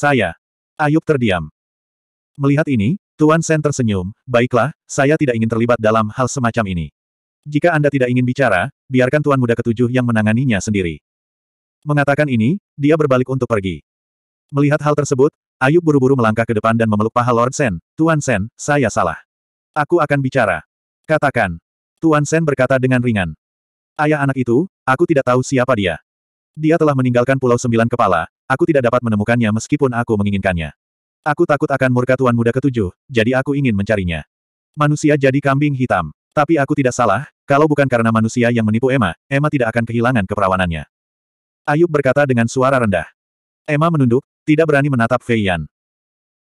Saya. Ayub terdiam. Melihat ini, Tuan Sen tersenyum, baiklah, saya tidak ingin terlibat dalam hal semacam ini. Jika Anda tidak ingin bicara, biarkan Tuan Muda Ketujuh yang menanganinya sendiri. Mengatakan ini, dia berbalik untuk pergi. Melihat hal tersebut, Ayub buru-buru melangkah ke depan dan memeluk paha Lord Sen, Tuan Sen, saya salah. Aku akan bicara. Katakan. Tuan Sen berkata dengan ringan. Ayah anak itu, aku tidak tahu siapa dia. Dia telah meninggalkan Pulau Sembilan Kepala, Aku tidak dapat menemukannya meskipun aku menginginkannya. Aku takut akan murka Tuan Muda ketujuh, jadi aku ingin mencarinya. Manusia jadi kambing hitam. Tapi aku tidak salah, kalau bukan karena manusia yang menipu Emma, Emma tidak akan kehilangan keperawanannya. Ayub berkata dengan suara rendah. Emma menunduk, tidak berani menatap Fei Yan.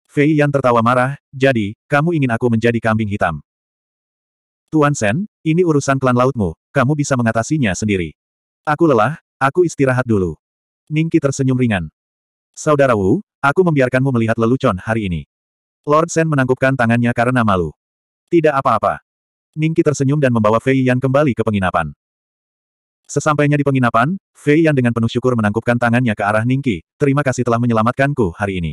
Fei Yan tertawa marah, jadi, kamu ingin aku menjadi kambing hitam. Tuan Sen, ini urusan klan lautmu, kamu bisa mengatasinya sendiri. Aku lelah, aku istirahat dulu. Ningki tersenyum ringan. Saudara Wu, aku membiarkanmu melihat lelucon hari ini. Lord Sen menangkupkan tangannya karena malu. Tidak apa-apa. Ningki tersenyum dan membawa Fei Yan kembali ke penginapan. Sesampainya di penginapan, Fei Yan dengan penuh syukur menangkupkan tangannya ke arah Ningki, terima kasih telah menyelamatkanku hari ini.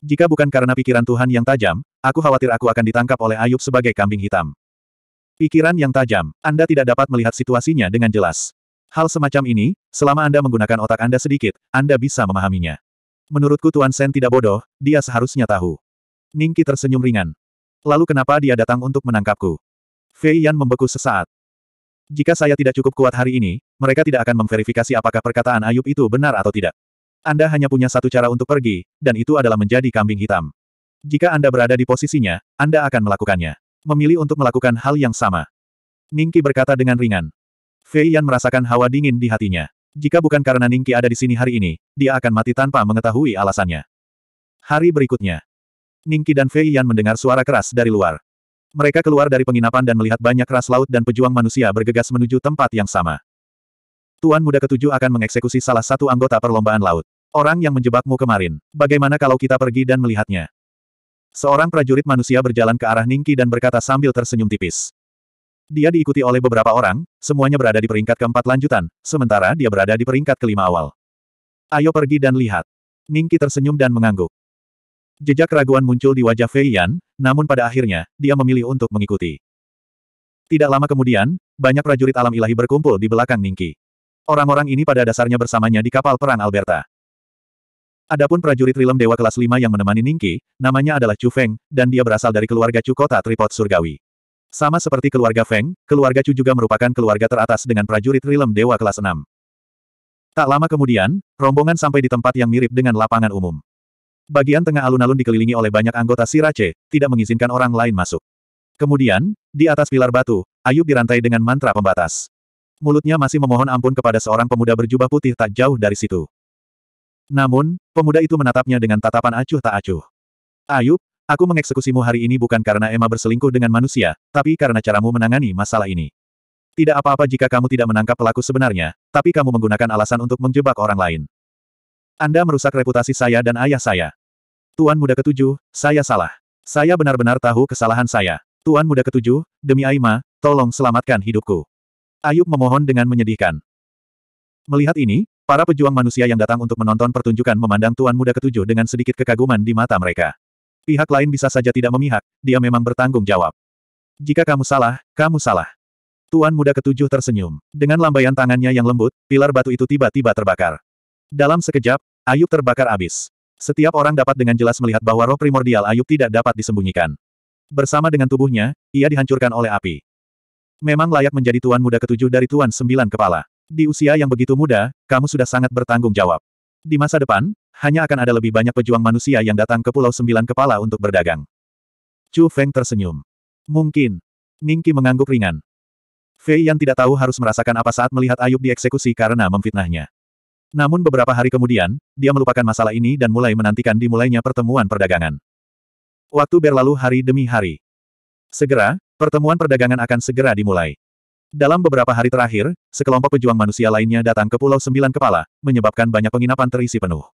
Jika bukan karena pikiran Tuhan yang tajam, aku khawatir aku akan ditangkap oleh Ayub sebagai kambing hitam. Pikiran yang tajam, Anda tidak dapat melihat situasinya dengan jelas. Hal semacam ini, selama Anda menggunakan otak Anda sedikit, Anda bisa memahaminya. Menurutku Tuan Sen tidak bodoh, dia seharusnya tahu. Ningki tersenyum ringan. Lalu kenapa dia datang untuk menangkapku? Fei Yan membeku sesaat. Jika saya tidak cukup kuat hari ini, mereka tidak akan memverifikasi apakah perkataan Ayub itu benar atau tidak. Anda hanya punya satu cara untuk pergi, dan itu adalah menjadi kambing hitam. Jika Anda berada di posisinya, Anda akan melakukannya. Memilih untuk melakukan hal yang sama. Ningki berkata dengan ringan. Fei Yan merasakan hawa dingin di hatinya. Jika bukan karena Ningki ada di sini hari ini, dia akan mati tanpa mengetahui alasannya. Hari berikutnya, Ningki dan Fei Yan mendengar suara keras dari luar. Mereka keluar dari penginapan dan melihat banyak ras laut dan pejuang manusia bergegas menuju tempat yang sama. Tuan muda ketujuh akan mengeksekusi salah satu anggota perlombaan laut. Orang yang menjebakmu kemarin. Bagaimana kalau kita pergi dan melihatnya? Seorang prajurit manusia berjalan ke arah Ningki dan berkata sambil tersenyum tipis. Dia diikuti oleh beberapa orang, semuanya berada di peringkat keempat lanjutan, sementara dia berada di peringkat kelima awal. Ayo pergi dan lihat. Ningki tersenyum dan mengangguk. Jejak keraguan muncul di wajah Fei Yan, namun pada akhirnya, dia memilih untuk mengikuti. Tidak lama kemudian, banyak prajurit alam ilahi berkumpul di belakang Ningki. Orang-orang ini pada dasarnya bersamanya di kapal perang Alberta. Adapun prajurit Rilem Dewa kelas 5 yang menemani Ningki, namanya adalah Chu Feng, dan dia berasal dari keluarga Chu Kota Tripod Surgawi. Sama seperti keluarga Feng, keluarga Chu juga merupakan keluarga teratas dengan prajurit Rilem Dewa kelas 6. Tak lama kemudian, rombongan sampai di tempat yang mirip dengan lapangan umum. Bagian tengah alun-alun dikelilingi oleh banyak anggota Sirace, tidak mengizinkan orang lain masuk. Kemudian, di atas pilar batu, Ayub dirantai dengan mantra pembatas. Mulutnya masih memohon ampun kepada seorang pemuda berjubah putih tak jauh dari situ. Namun, pemuda itu menatapnya dengan tatapan acuh tak acuh. Ayub, Aku mengeksekusimu hari ini bukan karena Emma berselingkuh dengan manusia, tapi karena caramu menangani masalah ini. Tidak apa-apa jika kamu tidak menangkap pelaku sebenarnya, tapi kamu menggunakan alasan untuk menjebak orang lain. Anda merusak reputasi saya dan ayah saya. Tuan muda ketujuh, saya salah. Saya benar-benar tahu kesalahan saya. Tuan muda ketujuh, demi Aima, tolong selamatkan hidupku. Ayub memohon dengan menyedihkan. Melihat ini, para pejuang manusia yang datang untuk menonton pertunjukan memandang Tuan muda ketujuh dengan sedikit kekaguman di mata mereka. Pihak lain bisa saja tidak memihak, dia memang bertanggung jawab. Jika kamu salah, kamu salah. Tuan muda ketujuh tersenyum. Dengan lambaian tangannya yang lembut, pilar batu itu tiba-tiba terbakar. Dalam sekejap, Ayub terbakar abis. Setiap orang dapat dengan jelas melihat bahwa roh primordial Ayub tidak dapat disembunyikan. Bersama dengan tubuhnya, ia dihancurkan oleh api. Memang layak menjadi tuan muda ketujuh dari tuan sembilan kepala. Di usia yang begitu muda, kamu sudah sangat bertanggung jawab. Di masa depan, hanya akan ada lebih banyak pejuang manusia yang datang ke Pulau Sembilan Kepala untuk berdagang. Chu Feng tersenyum. Mungkin. Ningki mengangguk ringan. Fei yang tidak tahu harus merasakan apa saat melihat Ayub dieksekusi karena memfitnahnya. Namun beberapa hari kemudian, dia melupakan masalah ini dan mulai menantikan dimulainya pertemuan perdagangan. Waktu berlalu hari demi hari. Segera, pertemuan perdagangan akan segera dimulai. Dalam beberapa hari terakhir, sekelompok pejuang manusia lainnya datang ke Pulau Sembilan Kepala, menyebabkan banyak penginapan terisi penuh.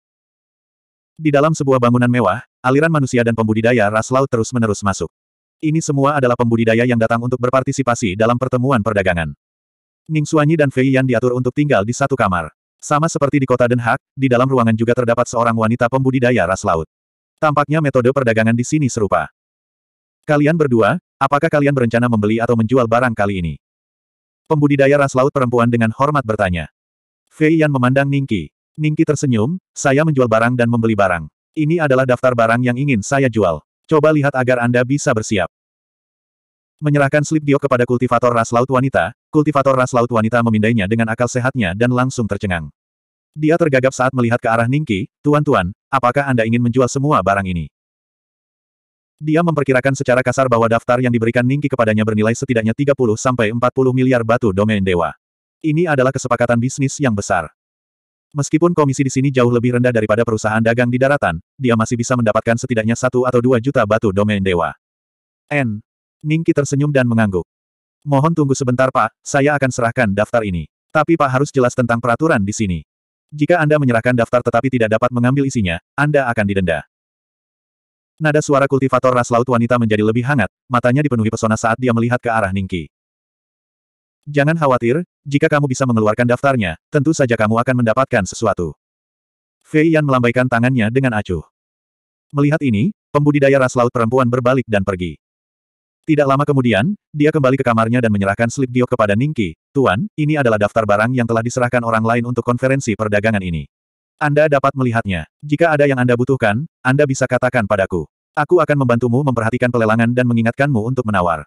Di dalam sebuah bangunan mewah, aliran manusia dan pembudidaya ras laut terus-menerus masuk. Ini semua adalah pembudidaya yang datang untuk berpartisipasi dalam pertemuan perdagangan. Ning Suanyi dan Fei Yan diatur untuk tinggal di satu kamar. Sama seperti di kota Den Haag, di dalam ruangan juga terdapat seorang wanita pembudidaya ras laut. Tampaknya metode perdagangan di sini serupa. Kalian berdua, apakah kalian berencana membeli atau menjual barang kali ini? Pembudidaya ras laut perempuan dengan hormat bertanya. Fei Yan memandang Ningki. Ningki tersenyum, saya menjual barang dan membeli barang. Ini adalah daftar barang yang ingin saya jual. Coba lihat agar Anda bisa bersiap. Menyerahkan slip giok kepada kultivator ras laut wanita, kultivator ras laut wanita memindainya dengan akal sehatnya dan langsung tercengang. Dia tergagap saat melihat ke arah Ningki, Tuan-tuan, apakah Anda ingin menjual semua barang ini? Dia memperkirakan secara kasar bahwa daftar yang diberikan Ningki kepadanya bernilai setidaknya 30-40 miliar batu domain dewa. Ini adalah kesepakatan bisnis yang besar. Meskipun komisi di sini jauh lebih rendah daripada perusahaan dagang di daratan, dia masih bisa mendapatkan setidaknya satu atau dua juta batu domain dewa. N. Ningki tersenyum dan mengangguk. Mohon tunggu sebentar Pak, saya akan serahkan daftar ini. Tapi Pak harus jelas tentang peraturan di sini. Jika Anda menyerahkan daftar tetapi tidak dapat mengambil isinya, Anda akan didenda. Nada suara kultivator ras laut wanita menjadi lebih hangat, matanya dipenuhi pesona saat dia melihat ke arah Ningki. Jangan khawatir, jika kamu bisa mengeluarkan daftarnya, tentu saja kamu akan mendapatkan sesuatu. Fei Yan melambaikan tangannya dengan acuh. Melihat ini, pembudidaya ras laut perempuan berbalik dan pergi. Tidak lama kemudian, dia kembali ke kamarnya dan menyerahkan slip giok kepada Ningki. Tuan, ini adalah daftar barang yang telah diserahkan orang lain untuk konferensi perdagangan ini. Anda dapat melihatnya. Jika ada yang Anda butuhkan, Anda bisa katakan padaku. Aku akan membantumu memperhatikan pelelangan dan mengingatkanmu untuk menawar.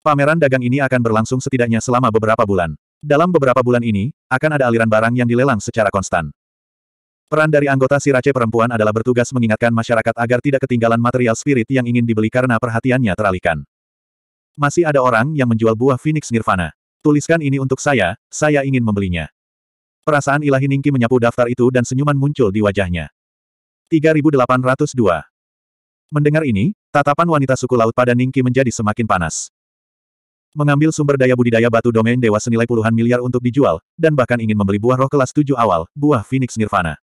Pameran dagang ini akan berlangsung setidaknya selama beberapa bulan. Dalam beberapa bulan ini, akan ada aliran barang yang dilelang secara konstan. Peran dari anggota Sirace perempuan adalah bertugas mengingatkan masyarakat agar tidak ketinggalan material spirit yang ingin dibeli karena perhatiannya teralihkan. Masih ada orang yang menjual buah Phoenix Nirvana. Tuliskan ini untuk saya, saya ingin membelinya. Perasaan ilahi Ningki menyapu daftar itu dan senyuman muncul di wajahnya. 3802 Mendengar ini, tatapan wanita suku laut pada Ningki menjadi semakin panas. Mengambil sumber daya budidaya batu domain dewa senilai puluhan miliar untuk dijual, dan bahkan ingin membeli buah roh kelas 7 awal, buah Phoenix Nirvana.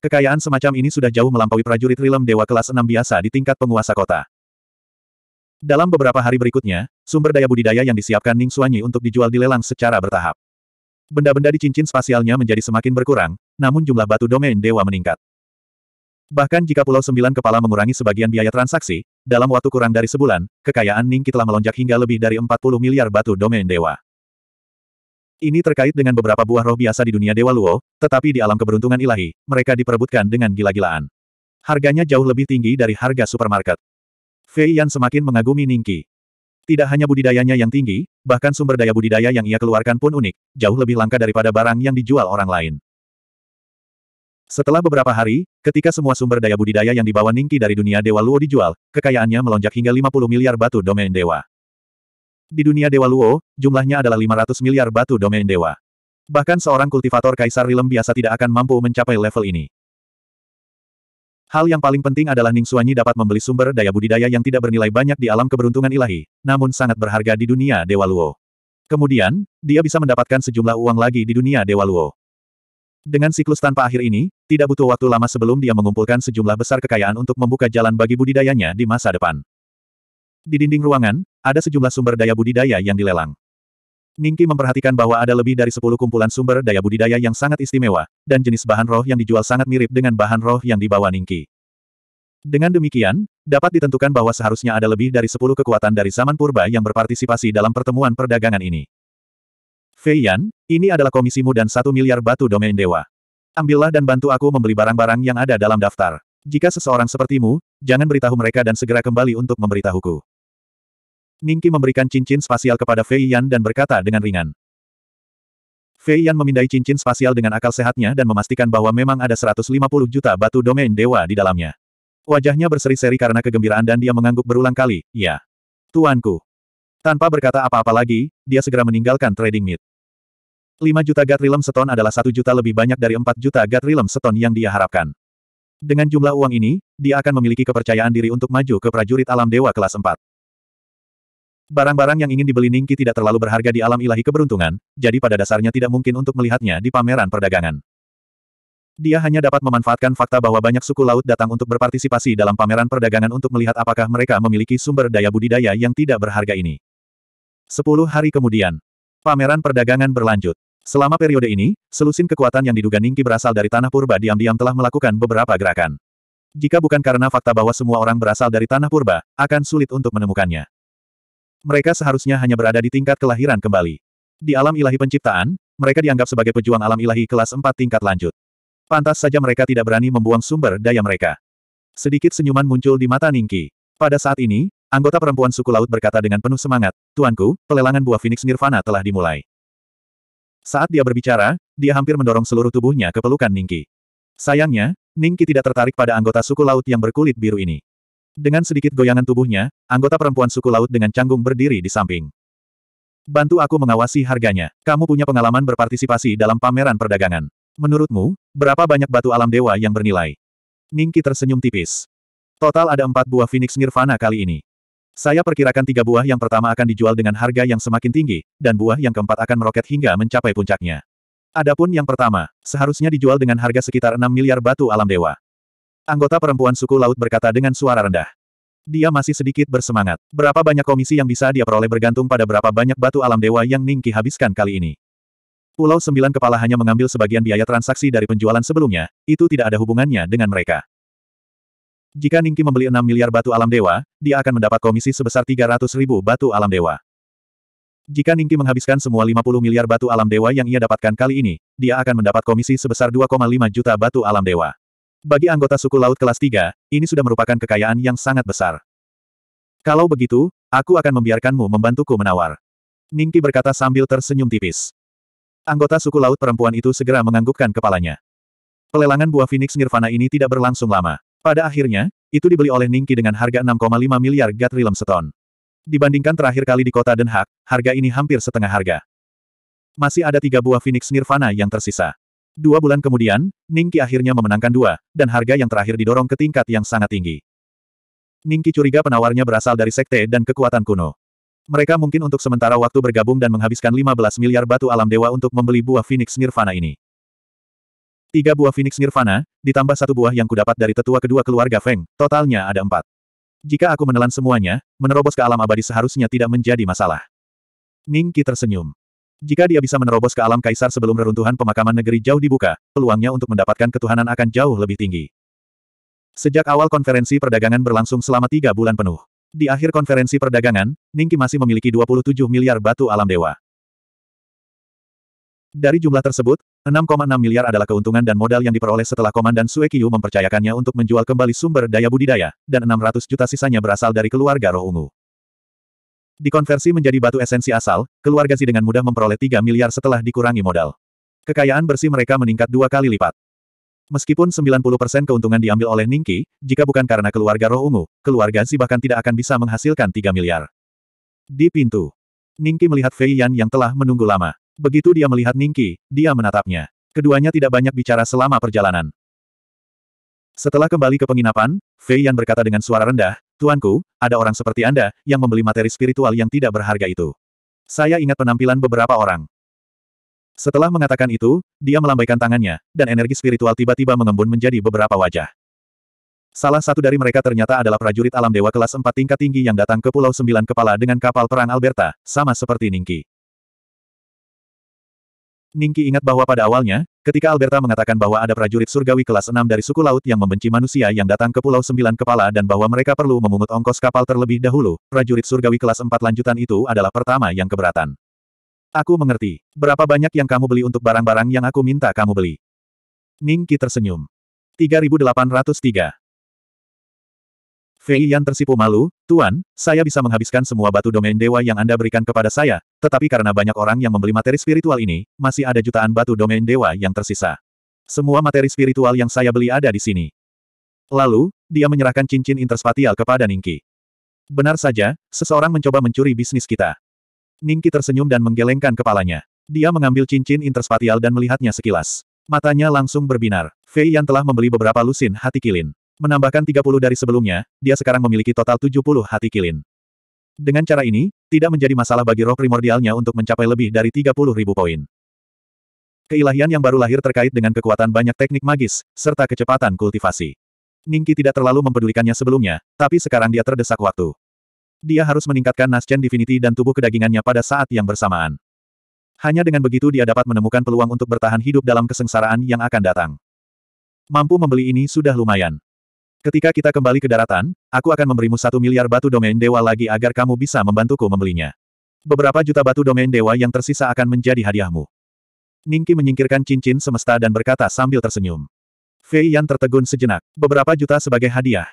Kekayaan semacam ini sudah jauh melampaui prajurit rilem dewa kelas 6 biasa di tingkat penguasa kota. Dalam beberapa hari berikutnya, sumber daya budidaya yang disiapkan Ning Suanyi untuk dijual dilelang secara bertahap. Benda-benda di cincin spasialnya menjadi semakin berkurang, namun jumlah batu domain dewa meningkat. Bahkan jika Pulau Sembilan Kepala mengurangi sebagian biaya transaksi, dalam waktu kurang dari sebulan, kekayaan Ningki telah melonjak hingga lebih dari 40 miliar batu domain dewa. Ini terkait dengan beberapa buah roh biasa di dunia Dewa Luo, tetapi di alam keberuntungan ilahi, mereka diperebutkan dengan gila-gilaan. Harganya jauh lebih tinggi dari harga supermarket. Fei Yan semakin mengagumi Ningki. Tidak hanya budidayanya yang tinggi, bahkan sumber daya budidaya yang ia keluarkan pun unik, jauh lebih langka daripada barang yang dijual orang lain. Setelah beberapa hari, ketika semua sumber daya budidaya yang dibawa Ningki dari dunia Dewa Luo dijual, kekayaannya melonjak hingga 50 miliar batu domain dewa. Di dunia Dewa Luo, jumlahnya adalah 500 miliar batu domain dewa. Bahkan seorang kultivator kaisar Rilem biasa tidak akan mampu mencapai level ini. Hal yang paling penting adalah Ning Suanyi dapat membeli sumber daya budidaya yang tidak bernilai banyak di alam keberuntungan ilahi, namun sangat berharga di dunia Dewa Luo. Kemudian, dia bisa mendapatkan sejumlah uang lagi di dunia Dewa Luo. Dengan siklus tanpa akhir ini, tidak butuh waktu lama sebelum dia mengumpulkan sejumlah besar kekayaan untuk membuka jalan bagi budidayanya di masa depan. Di dinding ruangan, ada sejumlah sumber daya budidaya yang dilelang. Ningki memperhatikan bahwa ada lebih dari 10 kumpulan sumber daya budidaya yang sangat istimewa, dan jenis bahan roh yang dijual sangat mirip dengan bahan roh yang dibawa Ningki. Dengan demikian, dapat ditentukan bahwa seharusnya ada lebih dari 10 kekuatan dari zaman purba yang berpartisipasi dalam pertemuan perdagangan ini. Fei Yan, ini adalah komisimu dan satu miliar batu domain dewa. Ambillah dan bantu aku membeli barang-barang yang ada dalam daftar. Jika seseorang sepertimu, jangan beritahu mereka dan segera kembali untuk memberitahuku. Ningki memberikan cincin spasial kepada Fei Yan dan berkata dengan ringan. Fei Yan memindai cincin spasial dengan akal sehatnya dan memastikan bahwa memang ada 150 juta batu domain dewa di dalamnya. Wajahnya berseri-seri karena kegembiraan dan dia mengangguk berulang kali, ya. Tuanku. Tanpa berkata apa-apa lagi, dia segera meninggalkan trading meet. 5 juta Gatrilem Seton adalah satu juta lebih banyak dari 4 juta Gatrilem Seton yang dia harapkan. Dengan jumlah uang ini, dia akan memiliki kepercayaan diri untuk maju ke prajurit alam dewa kelas 4. Barang-barang yang ingin dibeli Ningki tidak terlalu berharga di alam ilahi keberuntungan, jadi pada dasarnya tidak mungkin untuk melihatnya di pameran perdagangan. Dia hanya dapat memanfaatkan fakta bahwa banyak suku laut datang untuk berpartisipasi dalam pameran perdagangan untuk melihat apakah mereka memiliki sumber daya budidaya yang tidak berharga ini. Sepuluh hari kemudian, pameran perdagangan berlanjut. Selama periode ini, selusin kekuatan yang diduga Ningki berasal dari tanah purba diam-diam telah melakukan beberapa gerakan. Jika bukan karena fakta bahwa semua orang berasal dari tanah purba, akan sulit untuk menemukannya. Mereka seharusnya hanya berada di tingkat kelahiran kembali. Di alam ilahi penciptaan, mereka dianggap sebagai pejuang alam ilahi kelas 4 tingkat lanjut. Pantas saja mereka tidak berani membuang sumber daya mereka. Sedikit senyuman muncul di mata Ningki. Pada saat ini, anggota perempuan suku laut berkata dengan penuh semangat, Tuanku, pelelangan buah Phoenix Nirvana telah dimulai. Saat dia berbicara, dia hampir mendorong seluruh tubuhnya ke pelukan Ningki. Sayangnya, Ningki tidak tertarik pada anggota suku laut yang berkulit biru ini. Dengan sedikit goyangan tubuhnya, anggota perempuan suku laut dengan canggung berdiri di samping. Bantu aku mengawasi harganya. Kamu punya pengalaman berpartisipasi dalam pameran perdagangan. Menurutmu, berapa banyak batu alam dewa yang bernilai? Ningki tersenyum tipis. Total ada empat buah Phoenix Nirvana kali ini. Saya perkirakan tiga buah yang pertama akan dijual dengan harga yang semakin tinggi, dan buah yang keempat akan meroket hingga mencapai puncaknya. Adapun yang pertama, seharusnya dijual dengan harga sekitar 6 miliar batu alam dewa. Anggota perempuan suku laut berkata dengan suara rendah. Dia masih sedikit bersemangat. Berapa banyak komisi yang bisa dia peroleh bergantung pada berapa banyak batu alam dewa yang Ningki habiskan kali ini. Pulau Sembilan Kepala hanya mengambil sebagian biaya transaksi dari penjualan sebelumnya, itu tidak ada hubungannya dengan mereka. Jika Ningki membeli 6 miliar batu alam dewa, dia akan mendapat komisi sebesar 300 ribu batu alam dewa. Jika Ningki menghabiskan semua 50 miliar batu alam dewa yang ia dapatkan kali ini, dia akan mendapat komisi sebesar 2,5 juta batu alam dewa. Bagi anggota suku laut kelas 3, ini sudah merupakan kekayaan yang sangat besar. Kalau begitu, aku akan membiarkanmu membantuku menawar. Ningki berkata sambil tersenyum tipis. Anggota suku laut perempuan itu segera menganggukkan kepalanya. Pelelangan buah Phoenix Nirvana ini tidak berlangsung lama. Pada akhirnya, itu dibeli oleh Ningki dengan harga 6,5 miliar Gatrilem seton. Dibandingkan terakhir kali di kota Den Haag, harga ini hampir setengah harga. Masih ada tiga buah Phoenix Nirvana yang tersisa. Dua bulan kemudian, Ningki akhirnya memenangkan dua, dan harga yang terakhir didorong ke tingkat yang sangat tinggi. Ningki curiga penawarnya berasal dari sekte dan kekuatan kuno. Mereka mungkin untuk sementara waktu bergabung dan menghabiskan 15 miliar batu alam dewa untuk membeli buah Phoenix Nirvana ini. Tiga buah Phoenix Nirvana, ditambah satu buah yang kudapat dari tetua kedua keluarga Feng, totalnya ada empat. Jika aku menelan semuanya, menerobos ke alam abadi seharusnya tidak menjadi masalah. Ning Qi tersenyum. Jika dia bisa menerobos ke alam kaisar sebelum reruntuhan pemakaman negeri jauh dibuka, peluangnya untuk mendapatkan ketuhanan akan jauh lebih tinggi. Sejak awal konferensi perdagangan berlangsung selama tiga bulan penuh. Di akhir konferensi perdagangan, Ningki masih memiliki 27 miliar batu alam dewa. Dari jumlah tersebut, 6,6 miliar adalah keuntungan dan modal yang diperoleh setelah Komandan Suekiyu mempercayakannya untuk menjual kembali sumber daya budidaya, dan 600 juta sisanya berasal dari keluarga roh ungu. Dikonversi menjadi batu esensi asal, keluarga Zi dengan mudah memperoleh 3 miliar setelah dikurangi modal. Kekayaan bersih mereka meningkat dua kali lipat. Meskipun 90% keuntungan diambil oleh Ningki, jika bukan karena keluarga roh ungu, keluarga Zi bahkan tidak akan bisa menghasilkan 3 miliar. Di pintu, Ningki melihat Fei Yan yang telah menunggu lama. Begitu dia melihat Ningki, dia menatapnya. Keduanya tidak banyak bicara selama perjalanan. Setelah kembali ke penginapan, Fei Yan berkata dengan suara rendah, Tuanku, ada orang seperti Anda, yang membeli materi spiritual yang tidak berharga itu. Saya ingat penampilan beberapa orang. Setelah mengatakan itu, dia melambaikan tangannya, dan energi spiritual tiba-tiba mengembun menjadi beberapa wajah. Salah satu dari mereka ternyata adalah prajurit alam dewa kelas 4 tingkat tinggi yang datang ke Pulau Sembilan Kepala dengan kapal perang Alberta, sama seperti Ningki. Ningki ingat bahwa pada awalnya, ketika Alberta mengatakan bahwa ada prajurit surgawi kelas 6 dari suku laut yang membenci manusia yang datang ke Pulau Sembilan Kepala dan bahwa mereka perlu memungut ongkos kapal terlebih dahulu, prajurit surgawi kelas 4 lanjutan itu adalah pertama yang keberatan. Aku mengerti. Berapa banyak yang kamu beli untuk barang-barang yang aku minta kamu beli? Ningki tersenyum. 3803. Fei Yan tersipu malu, Tuan, saya bisa menghabiskan semua batu domain dewa yang Anda berikan kepada saya, tetapi karena banyak orang yang membeli materi spiritual ini, masih ada jutaan batu domain dewa yang tersisa. Semua materi spiritual yang saya beli ada di sini. Lalu, dia menyerahkan cincin interspatial kepada Ningki. Benar saja, seseorang mencoba mencuri bisnis kita. Ningki tersenyum dan menggelengkan kepalanya. Dia mengambil cincin interspatial dan melihatnya sekilas. Matanya langsung berbinar. Fei Yan telah membeli beberapa lusin hati kilin. Menambahkan 30 dari sebelumnya, dia sekarang memiliki total 70 hati kilin. Dengan cara ini, tidak menjadi masalah bagi roh primordialnya untuk mencapai lebih dari 30 ribu poin. Keilahian yang baru lahir terkait dengan kekuatan banyak teknik magis, serta kecepatan kultivasi. Ningki tidak terlalu mempedulikannya sebelumnya, tapi sekarang dia terdesak waktu. Dia harus meningkatkan Naschen Divinity dan tubuh kedagingannya pada saat yang bersamaan. Hanya dengan begitu dia dapat menemukan peluang untuk bertahan hidup dalam kesengsaraan yang akan datang. Mampu membeli ini sudah lumayan. Ketika kita kembali ke daratan, aku akan memberimu satu miliar batu domain dewa lagi agar kamu bisa membantuku membelinya. Beberapa juta batu domain dewa yang tersisa akan menjadi hadiahmu. Ningki menyingkirkan cincin semesta dan berkata sambil tersenyum. Fei Yan tertegun sejenak, beberapa juta sebagai hadiah.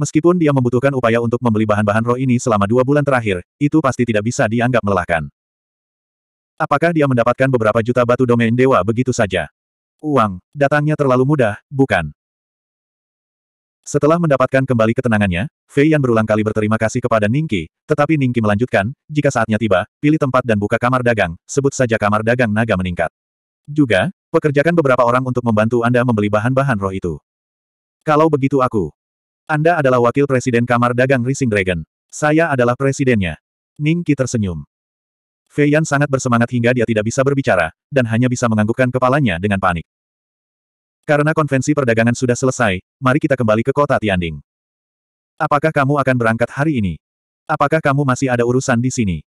Meskipun dia membutuhkan upaya untuk membeli bahan-bahan roh ini selama dua bulan terakhir, itu pasti tidak bisa dianggap melelahkan. Apakah dia mendapatkan beberapa juta batu domain dewa begitu saja? Uang, datangnya terlalu mudah, bukan? Setelah mendapatkan kembali ketenangannya, Fei Yan berulang kali berterima kasih kepada Ningki, tetapi Ningki melanjutkan, jika saatnya tiba, pilih tempat dan buka kamar dagang, sebut saja kamar dagang naga meningkat. Juga, pekerjakan beberapa orang untuk membantu Anda membeli bahan-bahan roh itu. Kalau begitu aku. Anda adalah wakil presiden kamar dagang Rising Dragon. Saya adalah presidennya. Ningki tersenyum. Fei Yan sangat bersemangat hingga dia tidak bisa berbicara, dan hanya bisa menganggukkan kepalanya dengan panik. Karena konvensi perdagangan sudah selesai, mari kita kembali ke kota Tianding. Apakah kamu akan berangkat hari ini? Apakah kamu masih ada urusan di sini?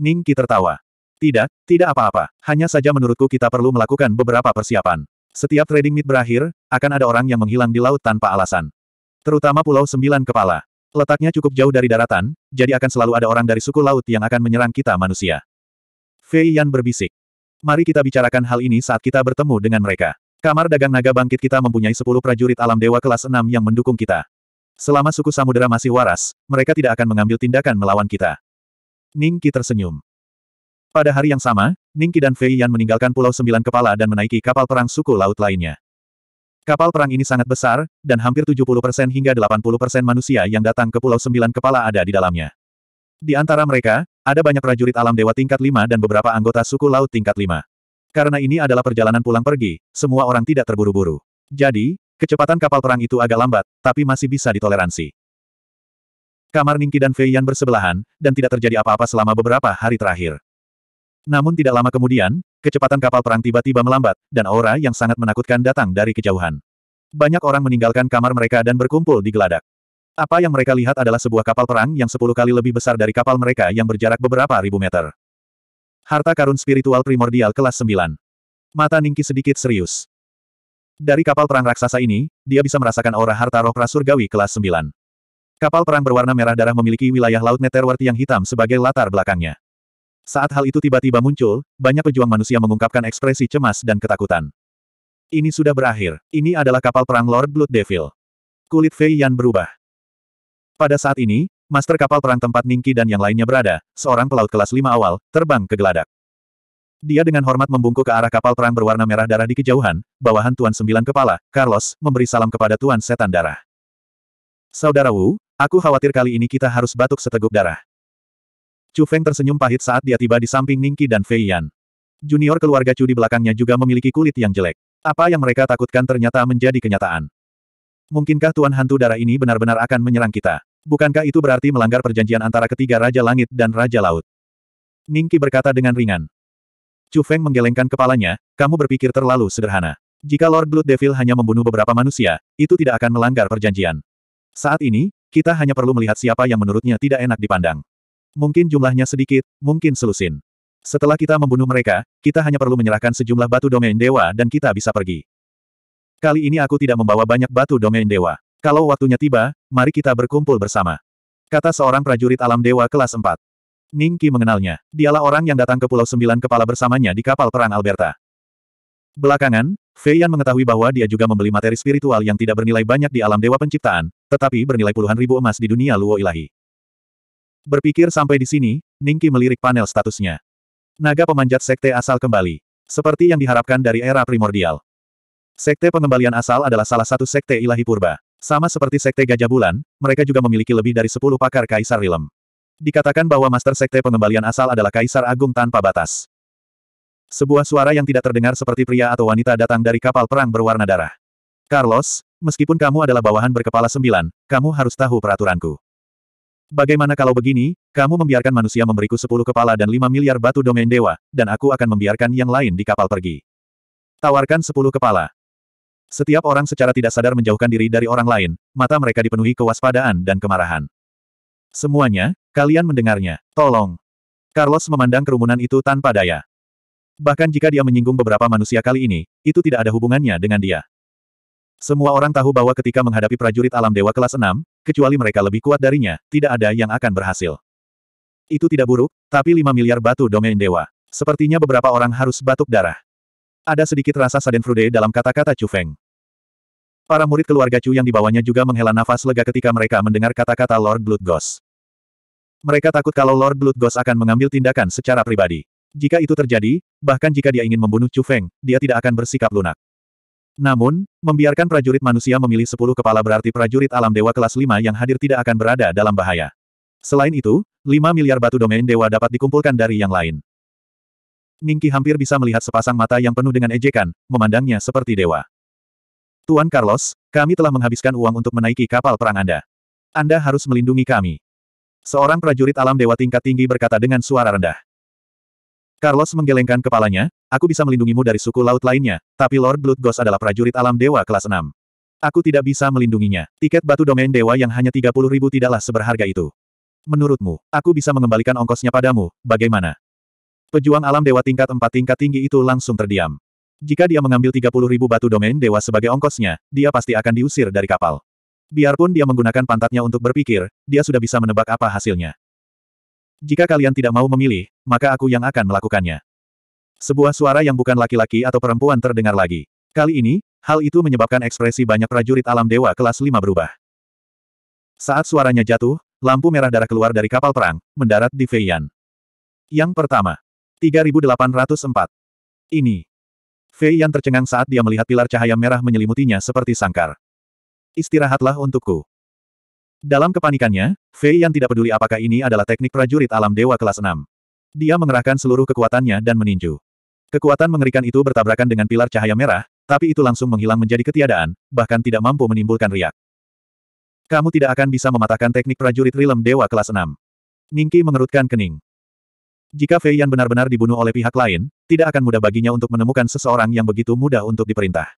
Ning Qi tertawa. Tidak, tidak apa-apa. Hanya saja menurutku kita perlu melakukan beberapa persiapan. Setiap trading meet berakhir, akan ada orang yang menghilang di laut tanpa alasan. Terutama Pulau Sembilan Kepala. Letaknya cukup jauh dari daratan, jadi akan selalu ada orang dari suku laut yang akan menyerang kita manusia. Fei Yan berbisik. Mari kita bicarakan hal ini saat kita bertemu dengan mereka. Kamar dagang naga bangkit kita mempunyai 10 prajurit alam dewa kelas 6 yang mendukung kita. Selama suku Samudera masih waras, mereka tidak akan mengambil tindakan melawan kita. Ningki tersenyum. Pada hari yang sama, Ningki dan Fei Yan meninggalkan Pulau Sembilan Kepala dan menaiki kapal perang suku laut lainnya. Kapal perang ini sangat besar, dan hampir 70% hingga 80% manusia yang datang ke Pulau Sembilan Kepala ada di dalamnya. Di antara mereka, ada banyak prajurit alam dewa tingkat 5 dan beberapa anggota suku laut tingkat 5. Karena ini adalah perjalanan pulang pergi, semua orang tidak terburu-buru. Jadi, kecepatan kapal perang itu agak lambat, tapi masih bisa ditoleransi. Kamar Ningki dan Fei bersebelahan, dan tidak terjadi apa-apa selama beberapa hari terakhir. Namun tidak lama kemudian, kecepatan kapal perang tiba-tiba melambat, dan aura yang sangat menakutkan datang dari kejauhan. Banyak orang meninggalkan kamar mereka dan berkumpul di geladak. Apa yang mereka lihat adalah sebuah kapal perang yang sepuluh kali lebih besar dari kapal mereka yang berjarak beberapa ribu meter. Harta karun spiritual primordial kelas 9. Mata Ningki sedikit serius. Dari kapal perang raksasa ini, dia bisa merasakan aura harta roh prasurgawi kelas 9. Kapal perang berwarna merah darah memiliki wilayah laut Netherworld yang hitam sebagai latar belakangnya. Saat hal itu tiba-tiba muncul, banyak pejuang manusia mengungkapkan ekspresi cemas dan ketakutan. Ini sudah berakhir. Ini adalah kapal perang Lord Blood Devil. Kulit Fei Yan berubah. Pada saat ini, master kapal perang tempat Ningki dan yang lainnya berada, seorang pelaut kelas 5 awal, terbang ke geladak. Dia dengan hormat membungkuk ke arah kapal perang berwarna merah darah di kejauhan, bawahan Tuan Sembilan Kepala, Carlos, memberi salam kepada Tuan Setan Darah. Saudara Wu, aku khawatir kali ini kita harus batuk seteguk darah. Chu Feng tersenyum pahit saat dia tiba di samping Ningki dan Fei Yan. Junior keluarga Chu di belakangnya juga memiliki kulit yang jelek. Apa yang mereka takutkan ternyata menjadi kenyataan. Mungkinkah Tuan Hantu Darah ini benar-benar akan menyerang kita? Bukankah itu berarti melanggar perjanjian antara ketiga Raja Langit dan Raja Laut? Ningki berkata dengan ringan. Chu Feng menggelengkan kepalanya, kamu berpikir terlalu sederhana. Jika Lord Blood Devil hanya membunuh beberapa manusia, itu tidak akan melanggar perjanjian. Saat ini, kita hanya perlu melihat siapa yang menurutnya tidak enak dipandang. Mungkin jumlahnya sedikit, mungkin selusin. Setelah kita membunuh mereka, kita hanya perlu menyerahkan sejumlah batu domain dewa dan kita bisa pergi. Kali ini aku tidak membawa banyak batu domain dewa. Kalau waktunya tiba, mari kita berkumpul bersama. Kata seorang prajurit alam dewa kelas 4. Ningki mengenalnya. Dialah orang yang datang ke Pulau Sembilan Kepala bersamanya di kapal perang Alberta. Belakangan, Fei Yan mengetahui bahwa dia juga membeli materi spiritual yang tidak bernilai banyak di alam dewa penciptaan, tetapi bernilai puluhan ribu emas di dunia luo ilahi. Berpikir sampai di sini, Ningki melirik panel statusnya. Naga pemanjat sekte asal kembali. Seperti yang diharapkan dari era primordial. Sekte pengembalian asal adalah salah satu sekte ilahi purba. Sama seperti Sekte Gajah Bulan, mereka juga memiliki lebih dari 10 pakar Kaisar Rilem. Dikatakan bahwa Master Sekte Pengembalian asal adalah Kaisar Agung tanpa batas. Sebuah suara yang tidak terdengar seperti pria atau wanita datang dari kapal perang berwarna darah. Carlos, meskipun kamu adalah bawahan berkepala sembilan, kamu harus tahu peraturanku. Bagaimana kalau begini, kamu membiarkan manusia memberiku sepuluh kepala dan lima miliar batu domain dewa, dan aku akan membiarkan yang lain di kapal pergi. Tawarkan sepuluh kepala. Setiap orang secara tidak sadar menjauhkan diri dari orang lain, mata mereka dipenuhi kewaspadaan dan kemarahan. Semuanya, kalian mendengarnya, tolong. Carlos memandang kerumunan itu tanpa daya. Bahkan jika dia menyinggung beberapa manusia kali ini, itu tidak ada hubungannya dengan dia. Semua orang tahu bahwa ketika menghadapi prajurit alam dewa kelas 6, kecuali mereka lebih kuat darinya, tidak ada yang akan berhasil. Itu tidak buruk, tapi 5 miliar batu domain dewa. Sepertinya beberapa orang harus batuk darah. Ada sedikit rasa saden frude dalam kata-kata Chu Feng. Para murid keluarga Chu yang dibawanya juga menghela nafas lega ketika mereka mendengar kata-kata Lord Blood Ghost. Mereka takut kalau Lord Blood Ghost akan mengambil tindakan secara pribadi. Jika itu terjadi, bahkan jika dia ingin membunuh Chu Feng, dia tidak akan bersikap lunak. Namun, membiarkan prajurit manusia memilih sepuluh kepala berarti prajurit alam dewa kelas lima yang hadir tidak akan berada dalam bahaya. Selain itu, lima miliar batu domain dewa dapat dikumpulkan dari yang lain. Ningki hampir bisa melihat sepasang mata yang penuh dengan ejekan, memandangnya seperti dewa. Tuan Carlos, kami telah menghabiskan uang untuk menaiki kapal perang Anda. Anda harus melindungi kami. Seorang prajurit alam dewa tingkat tinggi berkata dengan suara rendah. Carlos menggelengkan kepalanya, aku bisa melindungimu dari suku laut lainnya, tapi Lord Blood Ghost adalah prajurit alam dewa kelas 6. Aku tidak bisa melindunginya. Tiket batu domain dewa yang hanya 30 ribu tidaklah seberharga itu. Menurutmu, aku bisa mengembalikan ongkosnya padamu, bagaimana? Pejuang alam dewa tingkat 4 tingkat tinggi itu langsung terdiam. Jika dia mengambil 30 ribu batu domain dewa sebagai ongkosnya, dia pasti akan diusir dari kapal. Biarpun dia menggunakan pantatnya untuk berpikir, dia sudah bisa menebak apa hasilnya. Jika kalian tidak mau memilih, maka aku yang akan melakukannya. Sebuah suara yang bukan laki-laki atau perempuan terdengar lagi. Kali ini, hal itu menyebabkan ekspresi banyak prajurit alam dewa kelas 5 berubah. Saat suaranya jatuh, lampu merah darah keluar dari kapal perang, mendarat di Feiyan. Yang pertama, 3804. Ini. Fei yang tercengang saat dia melihat pilar cahaya merah menyelimutinya seperti sangkar. Istirahatlah untukku. Dalam kepanikannya, Fei yang tidak peduli apakah ini adalah teknik prajurit alam dewa kelas 6. Dia mengerahkan seluruh kekuatannya dan meninju. Kekuatan mengerikan itu bertabrakan dengan pilar cahaya merah, tapi itu langsung menghilang menjadi ketiadaan, bahkan tidak mampu menimbulkan riak. Kamu tidak akan bisa mematahkan teknik prajurit rilem dewa kelas 6. Ningki mengerutkan kening. Jika Fei Yan benar-benar dibunuh oleh pihak lain, tidak akan mudah baginya untuk menemukan seseorang yang begitu mudah untuk diperintah.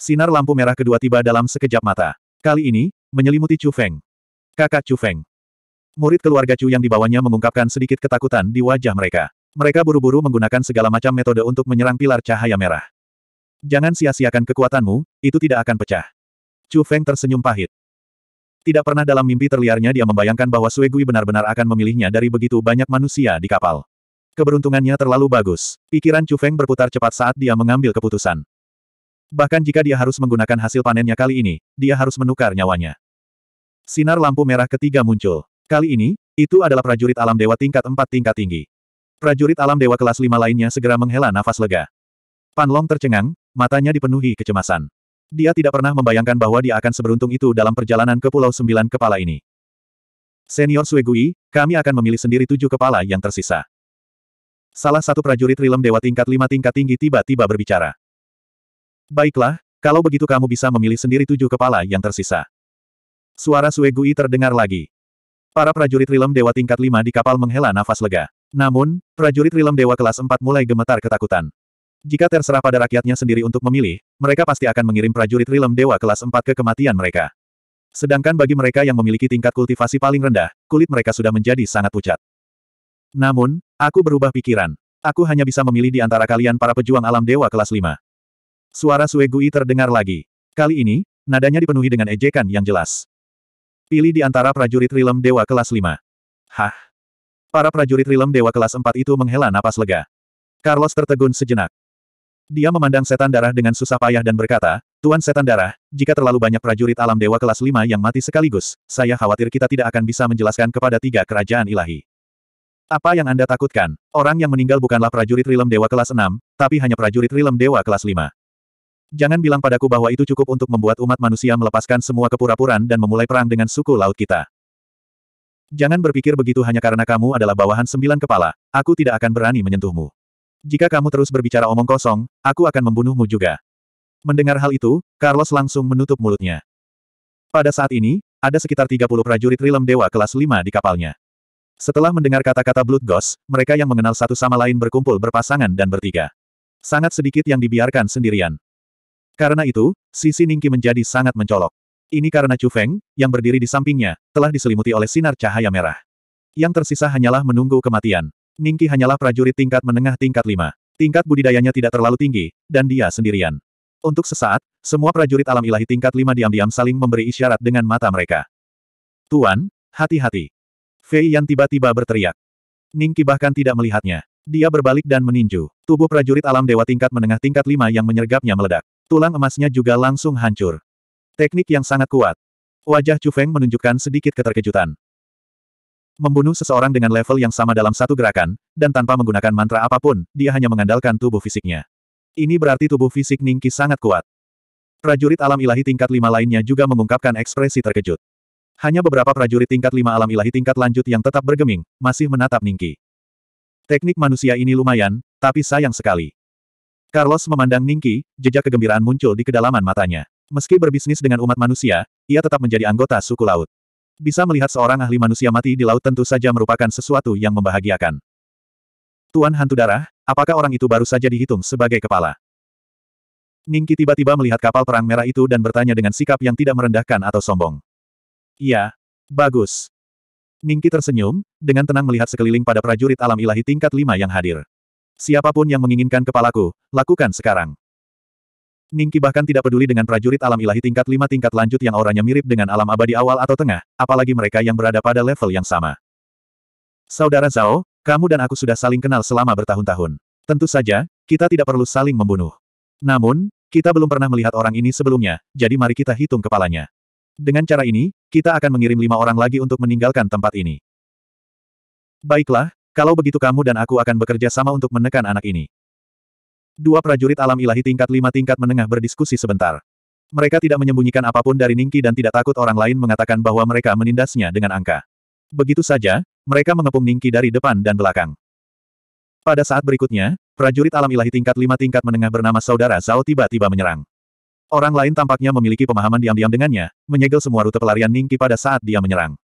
Sinar lampu merah kedua tiba dalam sekejap mata. Kali ini, menyelimuti Chu Feng. Kakak Chu Feng. Murid keluarga Chu yang dibawanya mengungkapkan sedikit ketakutan di wajah mereka. Mereka buru-buru menggunakan segala macam metode untuk menyerang pilar cahaya merah. Jangan sia-siakan kekuatanmu, itu tidak akan pecah. Chu Feng tersenyum pahit. Tidak pernah dalam mimpi terliarnya dia membayangkan bahwa Suegui benar-benar akan memilihnya dari begitu banyak manusia di kapal. Keberuntungannya terlalu bagus. Pikiran Chu Feng berputar cepat saat dia mengambil keputusan. Bahkan jika dia harus menggunakan hasil panennya kali ini, dia harus menukar nyawanya. Sinar lampu merah ketiga muncul. Kali ini, itu adalah prajurit alam dewa tingkat empat tingkat tinggi. Prajurit alam dewa kelas lima lainnya segera menghela nafas lega. Panlong tercengang, matanya dipenuhi kecemasan. Dia tidak pernah membayangkan bahwa dia akan seberuntung itu dalam perjalanan ke Pulau Sembilan Kepala ini. Senior Suegui, kami akan memilih sendiri tujuh kepala yang tersisa. Salah satu prajurit Rilem Dewa tingkat lima tingkat tinggi tiba-tiba berbicara. Baiklah, kalau begitu kamu bisa memilih sendiri tujuh kepala yang tersisa. Suara Suegui terdengar lagi. Para prajurit Rilem Dewa tingkat lima di kapal menghela nafas lega. Namun, prajurit Rilem Dewa kelas empat mulai gemetar ketakutan. Jika terserah pada rakyatnya sendiri untuk memilih, mereka pasti akan mengirim prajurit Rilem Dewa kelas 4 ke kematian mereka. Sedangkan bagi mereka yang memiliki tingkat kultivasi paling rendah, kulit mereka sudah menjadi sangat pucat. Namun, aku berubah pikiran. Aku hanya bisa memilih di antara kalian para pejuang alam dewa kelas 5. Suara Suegui terdengar lagi. Kali ini, nadanya dipenuhi dengan ejekan yang jelas. Pilih di antara prajurit Rilem Dewa kelas 5. Hah? Para prajurit Rilem Dewa kelas 4 itu menghela napas lega. Carlos tertegun sejenak. Dia memandang setan darah dengan susah payah dan berkata, Tuan setan darah, jika terlalu banyak prajurit alam dewa kelas 5 yang mati sekaligus, saya khawatir kita tidak akan bisa menjelaskan kepada tiga kerajaan ilahi. Apa yang Anda takutkan? Orang yang meninggal bukanlah prajurit rilem dewa kelas 6, tapi hanya prajurit rilem dewa kelas 5. Jangan bilang padaku bahwa itu cukup untuk membuat umat manusia melepaskan semua kepura-puraan dan memulai perang dengan suku laut kita. Jangan berpikir begitu hanya karena kamu adalah bawahan sembilan kepala, aku tidak akan berani menyentuhmu. Jika kamu terus berbicara omong kosong, aku akan membunuhmu juga. Mendengar hal itu, Carlos langsung menutup mulutnya. Pada saat ini, ada sekitar 30 prajurit Rilem Dewa kelas 5 di kapalnya. Setelah mendengar kata-kata Blood Ghost, mereka yang mengenal satu sama lain berkumpul berpasangan dan bertiga. Sangat sedikit yang dibiarkan sendirian. Karena itu, sisi Ningki menjadi sangat mencolok. Ini karena Chu Feng, yang berdiri di sampingnya, telah diselimuti oleh sinar cahaya merah. Yang tersisa hanyalah menunggu kematian. Ningki hanyalah prajurit tingkat menengah tingkat lima. Tingkat budidayanya tidak terlalu tinggi, dan dia sendirian. Untuk sesaat, semua prajurit alam ilahi tingkat lima diam-diam saling memberi isyarat dengan mata mereka. Tuan, hati-hati. Fei Yan tiba-tiba berteriak. Ningki bahkan tidak melihatnya. Dia berbalik dan meninju. Tubuh prajurit alam dewa tingkat menengah tingkat lima yang menyergapnya meledak. Tulang emasnya juga langsung hancur. Teknik yang sangat kuat. Wajah Chu Feng menunjukkan sedikit keterkejutan. Membunuh seseorang dengan level yang sama dalam satu gerakan, dan tanpa menggunakan mantra apapun, dia hanya mengandalkan tubuh fisiknya. Ini berarti tubuh fisik Ningki sangat kuat. Prajurit alam ilahi tingkat lima lainnya juga mengungkapkan ekspresi terkejut. Hanya beberapa prajurit tingkat lima alam ilahi tingkat lanjut yang tetap bergeming, masih menatap Ningki. Teknik manusia ini lumayan, tapi sayang sekali. Carlos memandang Ningki, jejak kegembiraan muncul di kedalaman matanya. Meski berbisnis dengan umat manusia, ia tetap menjadi anggota suku laut. Bisa melihat seorang ahli manusia mati di laut tentu saja merupakan sesuatu yang membahagiakan. Tuan Hantu Darah, apakah orang itu baru saja dihitung sebagai kepala? Ningki tiba-tiba melihat kapal perang merah itu dan bertanya dengan sikap yang tidak merendahkan atau sombong. Iya, bagus. Ningki tersenyum, dengan tenang melihat sekeliling pada prajurit alam ilahi tingkat lima yang hadir. Siapapun yang menginginkan kepalaku, lakukan sekarang. Ningki bahkan tidak peduli dengan prajurit alam ilahi tingkat lima tingkat lanjut yang auranya mirip dengan alam abadi awal atau tengah, apalagi mereka yang berada pada level yang sama. Saudara Zhao, kamu dan aku sudah saling kenal selama bertahun-tahun. Tentu saja, kita tidak perlu saling membunuh. Namun, kita belum pernah melihat orang ini sebelumnya, jadi mari kita hitung kepalanya. Dengan cara ini, kita akan mengirim lima orang lagi untuk meninggalkan tempat ini. Baiklah, kalau begitu kamu dan aku akan bekerja sama untuk menekan anak ini. Dua prajurit alam ilahi tingkat lima tingkat menengah berdiskusi sebentar. Mereka tidak menyembunyikan apapun dari Ningki dan tidak takut orang lain mengatakan bahwa mereka menindasnya dengan angka. Begitu saja, mereka mengepung Ningki dari depan dan belakang. Pada saat berikutnya, prajurit alam ilahi tingkat lima tingkat menengah bernama Saudara Zhao tiba-tiba menyerang. Orang lain tampaknya memiliki pemahaman diam-diam dengannya, menyegel semua rute pelarian Ningki pada saat dia menyerang.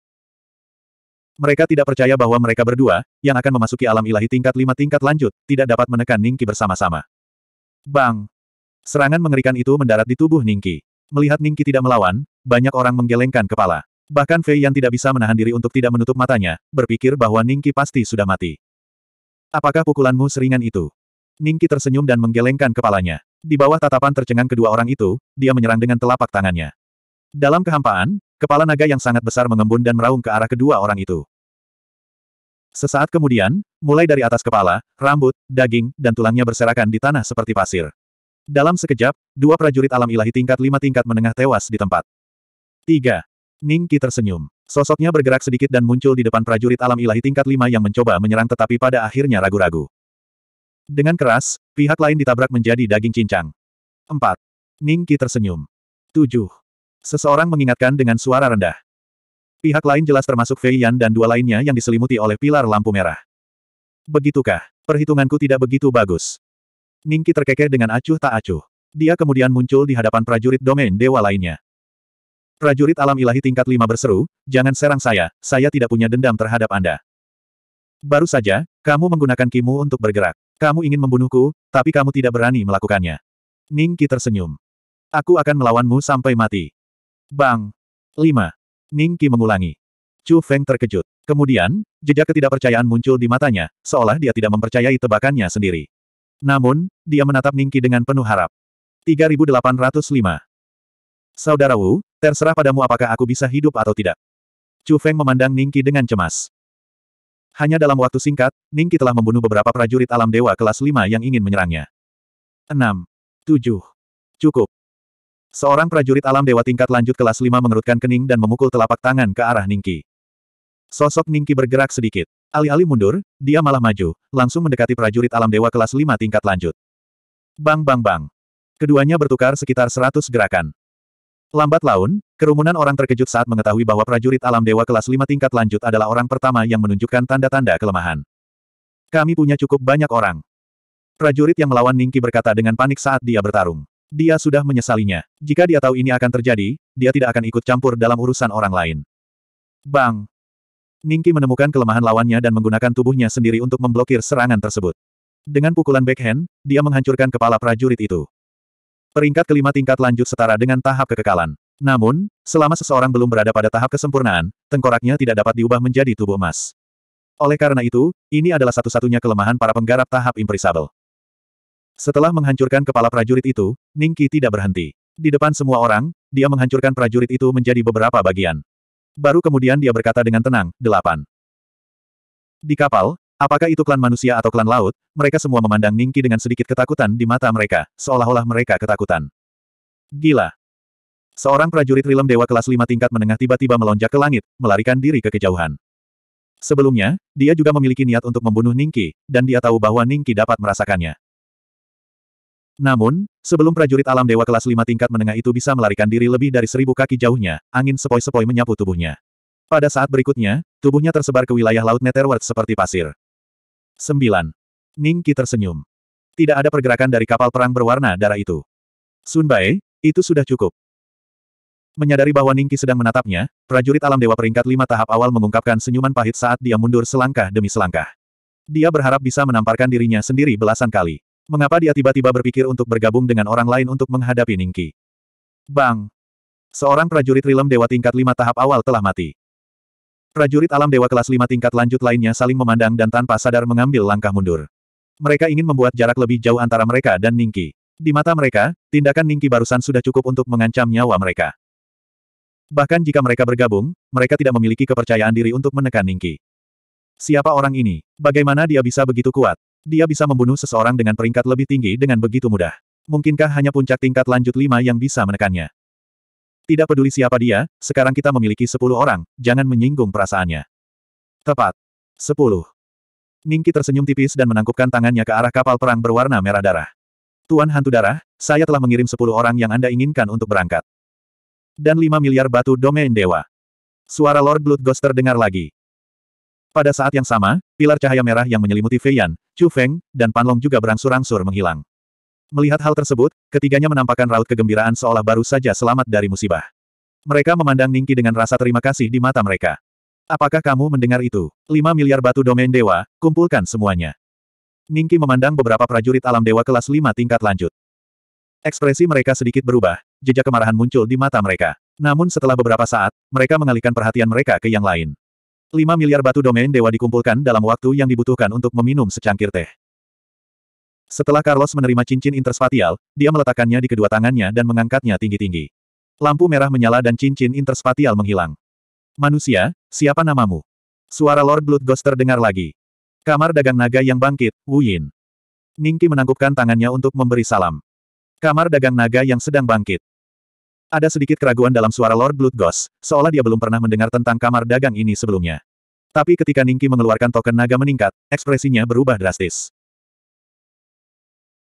Mereka tidak percaya bahwa mereka berdua, yang akan memasuki alam ilahi tingkat lima tingkat lanjut, tidak dapat menekan Ningki bersama-sama. Bang! Serangan mengerikan itu mendarat di tubuh Ningki. Melihat Ningki tidak melawan, banyak orang menggelengkan kepala. Bahkan Fei yang tidak bisa menahan diri untuk tidak menutup matanya, berpikir bahwa Ningki pasti sudah mati. Apakah pukulanmu seringan itu? Ningki tersenyum dan menggelengkan kepalanya. Di bawah tatapan tercengang kedua orang itu, dia menyerang dengan telapak tangannya. Dalam kehampaan, kepala naga yang sangat besar mengembun dan meraung ke arah kedua orang itu. Sesaat kemudian, mulai dari atas kepala, rambut, daging, dan tulangnya berserakan di tanah seperti pasir. Dalam sekejap, dua prajurit alam ilahi tingkat lima tingkat menengah tewas di tempat. 3. Ning Qi tersenyum. Sosoknya bergerak sedikit dan muncul di depan prajurit alam ilahi tingkat lima yang mencoba menyerang tetapi pada akhirnya ragu-ragu. Dengan keras, pihak lain ditabrak menjadi daging cincang. 4. Ning Qi tersenyum. 7. Seseorang mengingatkan dengan suara rendah. Pihak lain jelas termasuk Fei Yan dan dua lainnya yang diselimuti oleh pilar lampu merah. Begitukah? Perhitunganku tidak begitu bagus. Ningki terkekeh dengan acuh tak acuh. Dia kemudian muncul di hadapan prajurit domain dewa lainnya. Prajurit alam ilahi tingkat lima berseru, jangan serang saya, saya tidak punya dendam terhadap Anda. Baru saja, kamu menggunakan kimu untuk bergerak. Kamu ingin membunuhku, tapi kamu tidak berani melakukannya. Ningki tersenyum. Aku akan melawanmu sampai mati. Bang. 5. Ning Qi mengulangi. Chu Feng terkejut. Kemudian, jejak ketidakpercayaan muncul di matanya, seolah dia tidak mempercayai tebakannya sendiri. Namun, dia menatap Ning Qi dengan penuh harap. 3805. Saudara Wu, terserah padamu apakah aku bisa hidup atau tidak. Chu Feng memandang Ning Qi dengan cemas. Hanya dalam waktu singkat, Ning Qi telah membunuh beberapa prajurit alam dewa kelas 5 yang ingin menyerangnya. 6. 7. Cukup. Seorang prajurit alam dewa tingkat lanjut kelas 5 mengerutkan kening dan memukul telapak tangan ke arah Ningki. Sosok Ningki bergerak sedikit. Alih-alih mundur, dia malah maju, langsung mendekati prajurit alam dewa kelas 5 tingkat lanjut. Bang bang bang. Keduanya bertukar sekitar 100 gerakan. Lambat laun, kerumunan orang terkejut saat mengetahui bahwa prajurit alam dewa kelas 5 tingkat lanjut adalah orang pertama yang menunjukkan tanda-tanda kelemahan. Kami punya cukup banyak orang. Prajurit yang melawan Ningki berkata dengan panik saat dia bertarung. Dia sudah menyesalinya. Jika dia tahu ini akan terjadi, dia tidak akan ikut campur dalam urusan orang lain. Bang! Ningki menemukan kelemahan lawannya dan menggunakan tubuhnya sendiri untuk memblokir serangan tersebut. Dengan pukulan backhand, dia menghancurkan kepala prajurit itu. Peringkat kelima tingkat lanjut setara dengan tahap kekekalan. Namun, selama seseorang belum berada pada tahap kesempurnaan, tengkoraknya tidak dapat diubah menjadi tubuh emas. Oleh karena itu, ini adalah satu-satunya kelemahan para penggarap tahap imprisable. Setelah menghancurkan kepala prajurit itu, Ningki tidak berhenti. Di depan semua orang, dia menghancurkan prajurit itu menjadi beberapa bagian. Baru kemudian dia berkata dengan tenang, delapan. Di kapal, apakah itu klan manusia atau klan laut, mereka semua memandang Ningki dengan sedikit ketakutan di mata mereka, seolah-olah mereka ketakutan. Gila. Seorang prajurit rilem dewa kelas lima tingkat menengah tiba-tiba melonjak ke langit, melarikan diri ke kejauhan. Sebelumnya, dia juga memiliki niat untuk membunuh Ningki, dan dia tahu bahwa Ningki dapat merasakannya. Namun, sebelum prajurit alam dewa kelas 5 tingkat menengah itu bisa melarikan diri lebih dari seribu kaki jauhnya, angin sepoi-sepoi menyapu tubuhnya. Pada saat berikutnya, tubuhnya tersebar ke wilayah laut Netherworld seperti pasir. 9. Ningki tersenyum. Tidak ada pergerakan dari kapal perang berwarna darah itu. Sunbae, itu sudah cukup. Menyadari bahwa Ningki sedang menatapnya, prajurit alam dewa peringkat lima tahap awal mengungkapkan senyuman pahit saat dia mundur selangkah demi selangkah. Dia berharap bisa menamparkan dirinya sendiri belasan kali. Mengapa dia tiba-tiba berpikir untuk bergabung dengan orang lain untuk menghadapi Ningki? Bang! Seorang prajurit rilem dewa tingkat lima tahap awal telah mati. Prajurit alam dewa kelas lima tingkat lanjut lainnya saling memandang dan tanpa sadar mengambil langkah mundur. Mereka ingin membuat jarak lebih jauh antara mereka dan Ningki. Di mata mereka, tindakan Ningki barusan sudah cukup untuk mengancam nyawa mereka. Bahkan jika mereka bergabung, mereka tidak memiliki kepercayaan diri untuk menekan Ningki. Siapa orang ini? Bagaimana dia bisa begitu kuat? Dia bisa membunuh seseorang dengan peringkat lebih tinggi dengan begitu mudah. Mungkinkah hanya puncak tingkat lanjut lima yang bisa menekannya? Tidak peduli siapa dia, sekarang kita memiliki sepuluh orang, jangan menyinggung perasaannya. Tepat. Sepuluh. Ningki tersenyum tipis dan menangkupkan tangannya ke arah kapal perang berwarna merah darah. Tuan Hantu Darah, saya telah mengirim sepuluh orang yang Anda inginkan untuk berangkat. Dan lima miliar batu domain dewa. Suara Lord Blood Ghost terdengar lagi. Pada saat yang sama, pilar cahaya merah yang menyelimuti Feiyan, Chu Feng, dan Panlong juga berangsur-angsur menghilang. Melihat hal tersebut, ketiganya menampakkan raut kegembiraan seolah baru saja selamat dari musibah. Mereka memandang Ningki dengan rasa terima kasih di mata mereka. Apakah kamu mendengar itu? Lima miliar batu domain dewa, kumpulkan semuanya. Ningki memandang beberapa prajurit alam dewa kelas lima tingkat lanjut. Ekspresi mereka sedikit berubah, jejak kemarahan muncul di mata mereka. Namun setelah beberapa saat, mereka mengalihkan perhatian mereka ke yang lain. 5 miliar batu domain dewa dikumpulkan dalam waktu yang dibutuhkan untuk meminum secangkir teh. Setelah Carlos menerima cincin interspatial, dia meletakkannya di kedua tangannya dan mengangkatnya tinggi-tinggi. Lampu merah menyala dan cincin interspatial menghilang. Manusia, siapa namamu? Suara Lord Blood Ghost terdengar lagi. Kamar dagang naga yang bangkit, Wu Yin. Ningki menangkupkan tangannya untuk memberi salam. Kamar dagang naga yang sedang bangkit. Ada sedikit keraguan dalam suara Lord Blood Ghost, seolah dia belum pernah mendengar tentang kamar dagang ini sebelumnya. Tapi ketika Ningki mengeluarkan token naga meningkat, ekspresinya berubah drastis.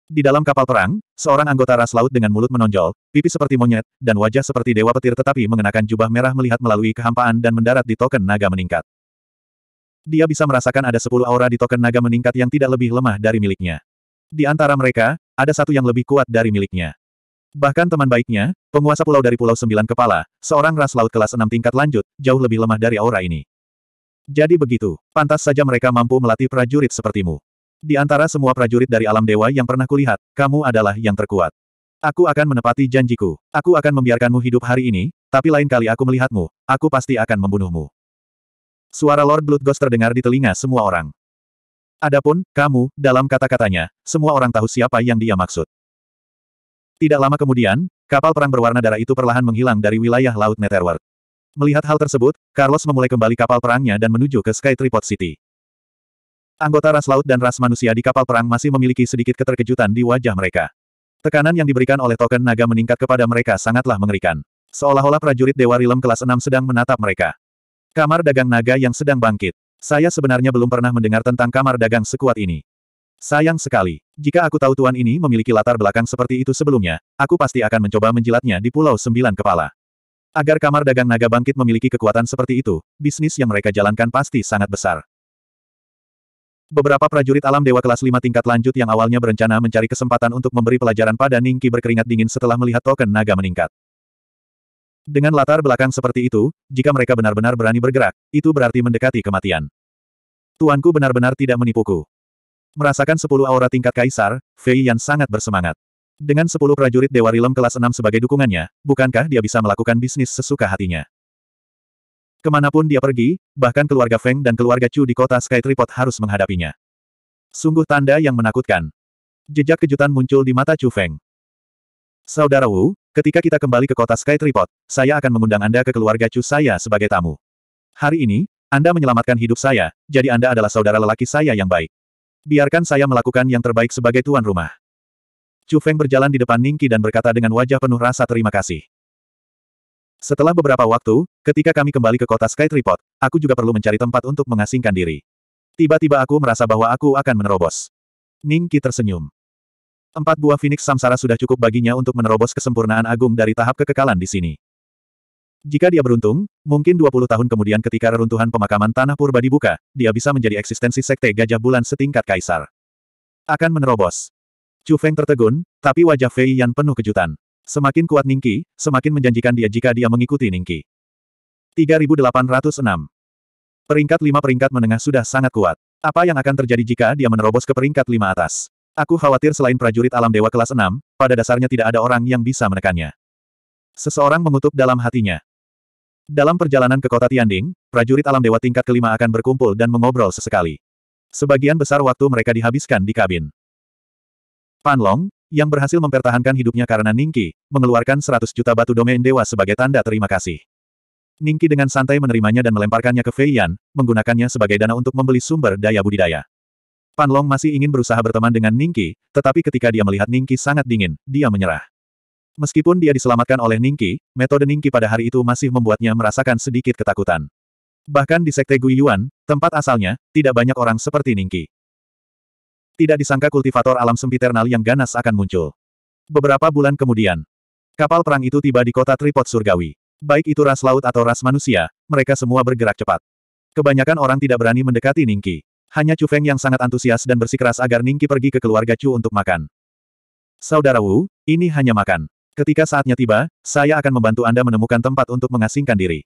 Di dalam kapal perang, seorang anggota ras laut dengan mulut menonjol, pipi seperti monyet, dan wajah seperti dewa petir tetapi mengenakan jubah merah melihat melalui kehampaan dan mendarat di token naga meningkat. Dia bisa merasakan ada sepuluh aura di token naga meningkat yang tidak lebih lemah dari miliknya. Di antara mereka, ada satu yang lebih kuat dari miliknya. Bahkan teman baiknya, penguasa pulau dari Pulau Sembilan Kepala, seorang ras laut kelas enam tingkat lanjut, jauh lebih lemah dari aura ini. Jadi begitu, pantas saja mereka mampu melatih prajurit sepertimu. Di antara semua prajurit dari alam dewa yang pernah kulihat, kamu adalah yang terkuat. Aku akan menepati janjiku. Aku akan membiarkanmu hidup hari ini, tapi lain kali aku melihatmu, aku pasti akan membunuhmu. Suara Lord Blood Ghost terdengar di telinga semua orang. Adapun, kamu, dalam kata-katanya, semua orang tahu siapa yang dia maksud. Tidak lama kemudian, kapal perang berwarna darah itu perlahan menghilang dari wilayah Laut Netherworld. Melihat hal tersebut, Carlos memulai kembali kapal perangnya dan menuju ke Sky Tripod City. Anggota ras laut dan ras manusia di kapal perang masih memiliki sedikit keterkejutan di wajah mereka. Tekanan yang diberikan oleh token naga meningkat kepada mereka sangatlah mengerikan. Seolah-olah prajurit Dewa Rilem kelas 6 sedang menatap mereka. Kamar dagang naga yang sedang bangkit. Saya sebenarnya belum pernah mendengar tentang kamar dagang sekuat ini. Sayang sekali. Jika aku tahu tuan ini memiliki latar belakang seperti itu sebelumnya, aku pasti akan mencoba menjilatnya di Pulau Sembilan Kepala. Agar kamar dagang naga bangkit memiliki kekuatan seperti itu, bisnis yang mereka jalankan pasti sangat besar. Beberapa prajurit alam dewa kelas 5 tingkat lanjut yang awalnya berencana mencari kesempatan untuk memberi pelajaran pada Ningki berkeringat dingin setelah melihat token naga meningkat. Dengan latar belakang seperti itu, jika mereka benar-benar berani bergerak, itu berarti mendekati kematian. Tuanku benar-benar tidak menipuku. Merasakan sepuluh aura tingkat kaisar, Fei Yan sangat bersemangat. Dengan sepuluh prajurit Dewa Rilem kelas 6 sebagai dukungannya, bukankah dia bisa melakukan bisnis sesuka hatinya? Kemanapun dia pergi, bahkan keluarga Feng dan keluarga Chu di kota Sky Tripod harus menghadapinya. Sungguh tanda yang menakutkan. Jejak kejutan muncul di mata Chu Feng. Saudara Wu, ketika kita kembali ke kota Sky Tripod, saya akan mengundang Anda ke keluarga Chu saya sebagai tamu. Hari ini, Anda menyelamatkan hidup saya, jadi Anda adalah saudara lelaki saya yang baik. Biarkan saya melakukan yang terbaik sebagai tuan rumah. Chu Feng berjalan di depan Ningki dan berkata dengan wajah penuh rasa terima kasih. Setelah beberapa waktu, ketika kami kembali ke kota Sky Tripod, aku juga perlu mencari tempat untuk mengasingkan diri. Tiba-tiba aku merasa bahwa aku akan menerobos. Ningki tersenyum. Empat buah Phoenix Samsara sudah cukup baginya untuk menerobos kesempurnaan agung dari tahap kekekalan di sini. Jika dia beruntung, mungkin 20 tahun kemudian ketika reruntuhan pemakaman tanah purba dibuka, dia bisa menjadi eksistensi sekte gajah bulan setingkat kaisar. Akan menerobos. Chu Feng tertegun, tapi wajah Fei Yan penuh kejutan. Semakin kuat Ningki, semakin menjanjikan dia jika dia mengikuti Ningki. 3806 Peringkat 5 peringkat menengah sudah sangat kuat. Apa yang akan terjadi jika dia menerobos ke peringkat 5 atas? Aku khawatir selain prajurit alam dewa kelas 6, pada dasarnya tidak ada orang yang bisa menekannya. Seseorang mengutuk dalam hatinya. Dalam perjalanan ke kota Tianding, prajurit alam dewa tingkat kelima akan berkumpul dan mengobrol sesekali. Sebagian besar waktu mereka dihabiskan di kabin. Pan Long, yang berhasil mempertahankan hidupnya karena Ningki, mengeluarkan 100 juta batu domain dewa sebagai tanda terima kasih. Ningki dengan santai menerimanya dan melemparkannya ke Fei Yan, menggunakannya sebagai dana untuk membeli sumber daya budidaya. Pan Long masih ingin berusaha berteman dengan Ningki, tetapi ketika dia melihat Ningki sangat dingin, dia menyerah. Meskipun dia diselamatkan oleh Ningqi, metode Ningqi pada hari itu masih membuatnya merasakan sedikit ketakutan. Bahkan di Sekte Guiyuan, tempat asalnya, tidak banyak orang seperti Ningqi. Tidak disangka kultivator alam sempiternal yang ganas akan muncul. Beberapa bulan kemudian, kapal perang itu tiba di kota Tripod Surgawi. Baik itu ras laut atau ras manusia, mereka semua bergerak cepat. Kebanyakan orang tidak berani mendekati Ningqi. Hanya Chu Feng yang sangat antusias dan bersikeras agar Ningqi pergi ke keluarga Chu untuk makan. Saudara Wu, ini hanya makan. Ketika saatnya tiba, saya akan membantu Anda menemukan tempat untuk mengasingkan diri.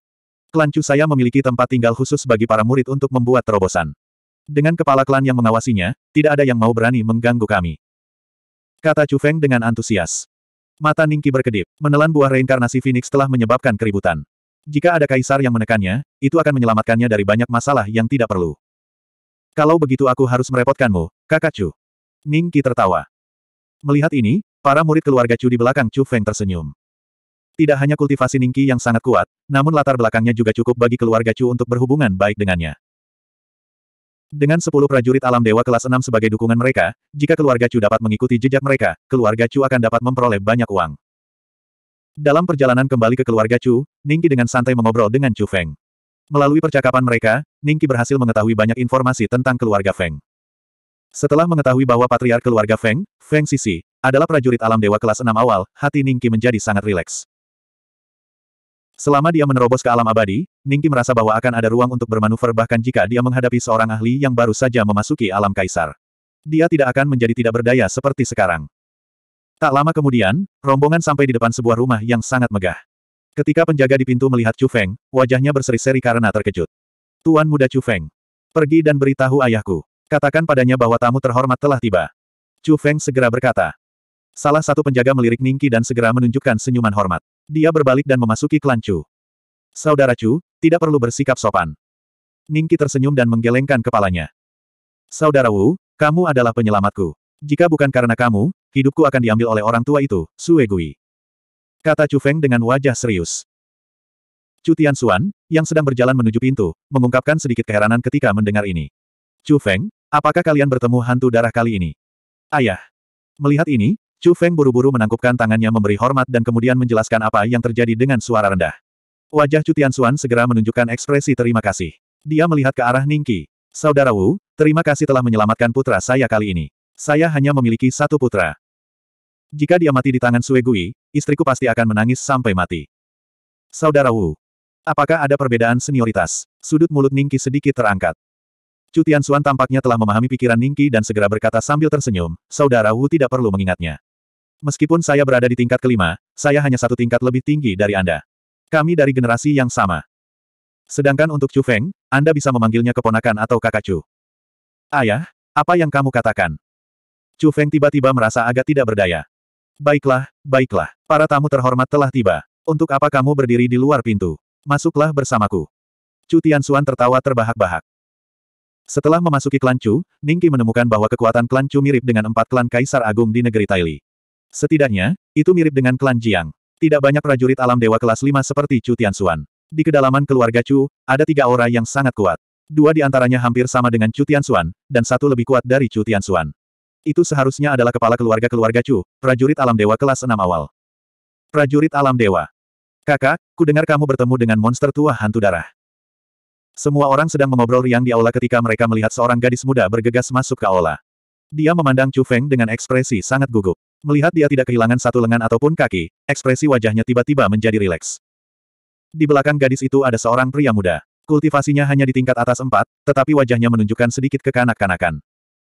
Klan Chu saya memiliki tempat tinggal khusus bagi para murid untuk membuat terobosan. Dengan kepala klan yang mengawasinya, tidak ada yang mau berani mengganggu kami. Kata Chu Feng dengan antusias. Mata Ningki berkedip, menelan buah reinkarnasi Phoenix telah menyebabkan keributan. Jika ada kaisar yang menekannya, itu akan menyelamatkannya dari banyak masalah yang tidak perlu. Kalau begitu aku harus merepotkanmu, kakak Chu. Ningki tertawa. Melihat ini, Para murid keluarga Chu di belakang Chu Feng tersenyum. Tidak hanya kultivasi Ningki yang sangat kuat, namun latar belakangnya juga cukup bagi keluarga Chu untuk berhubungan baik dengannya. Dengan sepuluh prajurit alam dewa kelas 6 sebagai dukungan mereka, jika keluarga Chu dapat mengikuti jejak mereka, keluarga Chu akan dapat memperoleh banyak uang. Dalam perjalanan kembali ke keluarga Chu, Ningki dengan santai mengobrol dengan Chu Feng. Melalui percakapan mereka, Ningki berhasil mengetahui banyak informasi tentang keluarga Feng. Setelah mengetahui bahwa patriark keluarga Feng, Feng Sisi, adalah prajurit alam dewa kelas 6 awal, hati Ningki menjadi sangat rileks. Selama dia menerobos ke alam abadi, Ningki merasa bahwa akan ada ruang untuk bermanuver bahkan jika dia menghadapi seorang ahli yang baru saja memasuki alam kaisar. Dia tidak akan menjadi tidak berdaya seperti sekarang. Tak lama kemudian, rombongan sampai di depan sebuah rumah yang sangat megah. Ketika penjaga di pintu melihat Chu Feng, wajahnya berseri-seri karena terkejut. Tuan muda Chu Feng, pergi dan beritahu ayahku. Katakan padanya bahwa tamu terhormat telah tiba. Chu Feng segera berkata. Salah satu penjaga melirik Ningki dan segera menunjukkan senyuman hormat. Dia berbalik dan memasuki klan Chu. Saudara Chu, tidak perlu bersikap sopan. Ningki tersenyum dan menggelengkan kepalanya. Saudara Wu, kamu adalah penyelamatku. Jika bukan karena kamu, hidupku akan diambil oleh orang tua itu, Sue Gui. Kata Chu Feng dengan wajah serius. Chu Tian Xuan, yang sedang berjalan menuju pintu, mengungkapkan sedikit keheranan ketika mendengar ini. Chu Feng, Apakah kalian bertemu hantu darah kali ini? Ayah. Melihat ini, Chu Feng buru-buru menangkupkan tangannya memberi hormat dan kemudian menjelaskan apa yang terjadi dengan suara rendah. Wajah Chu Tianxuan segera menunjukkan ekspresi terima kasih. Dia melihat ke arah Ningqi. Saudara Wu, terima kasih telah menyelamatkan putra saya kali ini. Saya hanya memiliki satu putra. Jika dia mati di tangan Sue Gui, istriku pasti akan menangis sampai mati. Saudara Wu, apakah ada perbedaan senioritas? Sudut mulut Ningqi sedikit terangkat. Chu Xuan tampaknya telah memahami pikiran Ningki dan segera berkata sambil tersenyum, Saudara Wu tidak perlu mengingatnya. Meskipun saya berada di tingkat kelima, saya hanya satu tingkat lebih tinggi dari Anda. Kami dari generasi yang sama. Sedangkan untuk Chu Feng, Anda bisa memanggilnya keponakan atau kakak Chu. Ayah, apa yang kamu katakan? Chu Feng tiba-tiba merasa agak tidak berdaya. Baiklah, baiklah, para tamu terhormat telah tiba. Untuk apa kamu berdiri di luar pintu? Masuklah bersamaku. Chu Xuan tertawa terbahak-bahak. Setelah memasuki klan Chu, Ningki menemukan bahwa kekuatan klan Chu mirip dengan empat klan Kaisar Agung di negeri Taili. Setidaknya, itu mirip dengan klan Jiang. Tidak banyak prajurit alam dewa kelas 5 seperti Chu Tianxuan. Di kedalaman keluarga Chu, ada tiga aura yang sangat kuat. Dua di antaranya hampir sama dengan Chu Tianxuan, dan satu lebih kuat dari Chu Tianxuan. Itu seharusnya adalah kepala keluarga-keluarga Chu, prajurit alam dewa kelas 6 awal. Prajurit alam dewa. Kakak, ku dengar kamu bertemu dengan monster tua hantu darah. Semua orang sedang mengobrol riang di aula ketika mereka melihat seorang gadis muda bergegas masuk ke aula. Dia memandang Chu Feng dengan ekspresi sangat gugup. Melihat dia tidak kehilangan satu lengan ataupun kaki, ekspresi wajahnya tiba-tiba menjadi rileks. Di belakang gadis itu ada seorang pria muda. Kultivasinya hanya di tingkat atas empat, tetapi wajahnya menunjukkan sedikit kekanak-kanakan.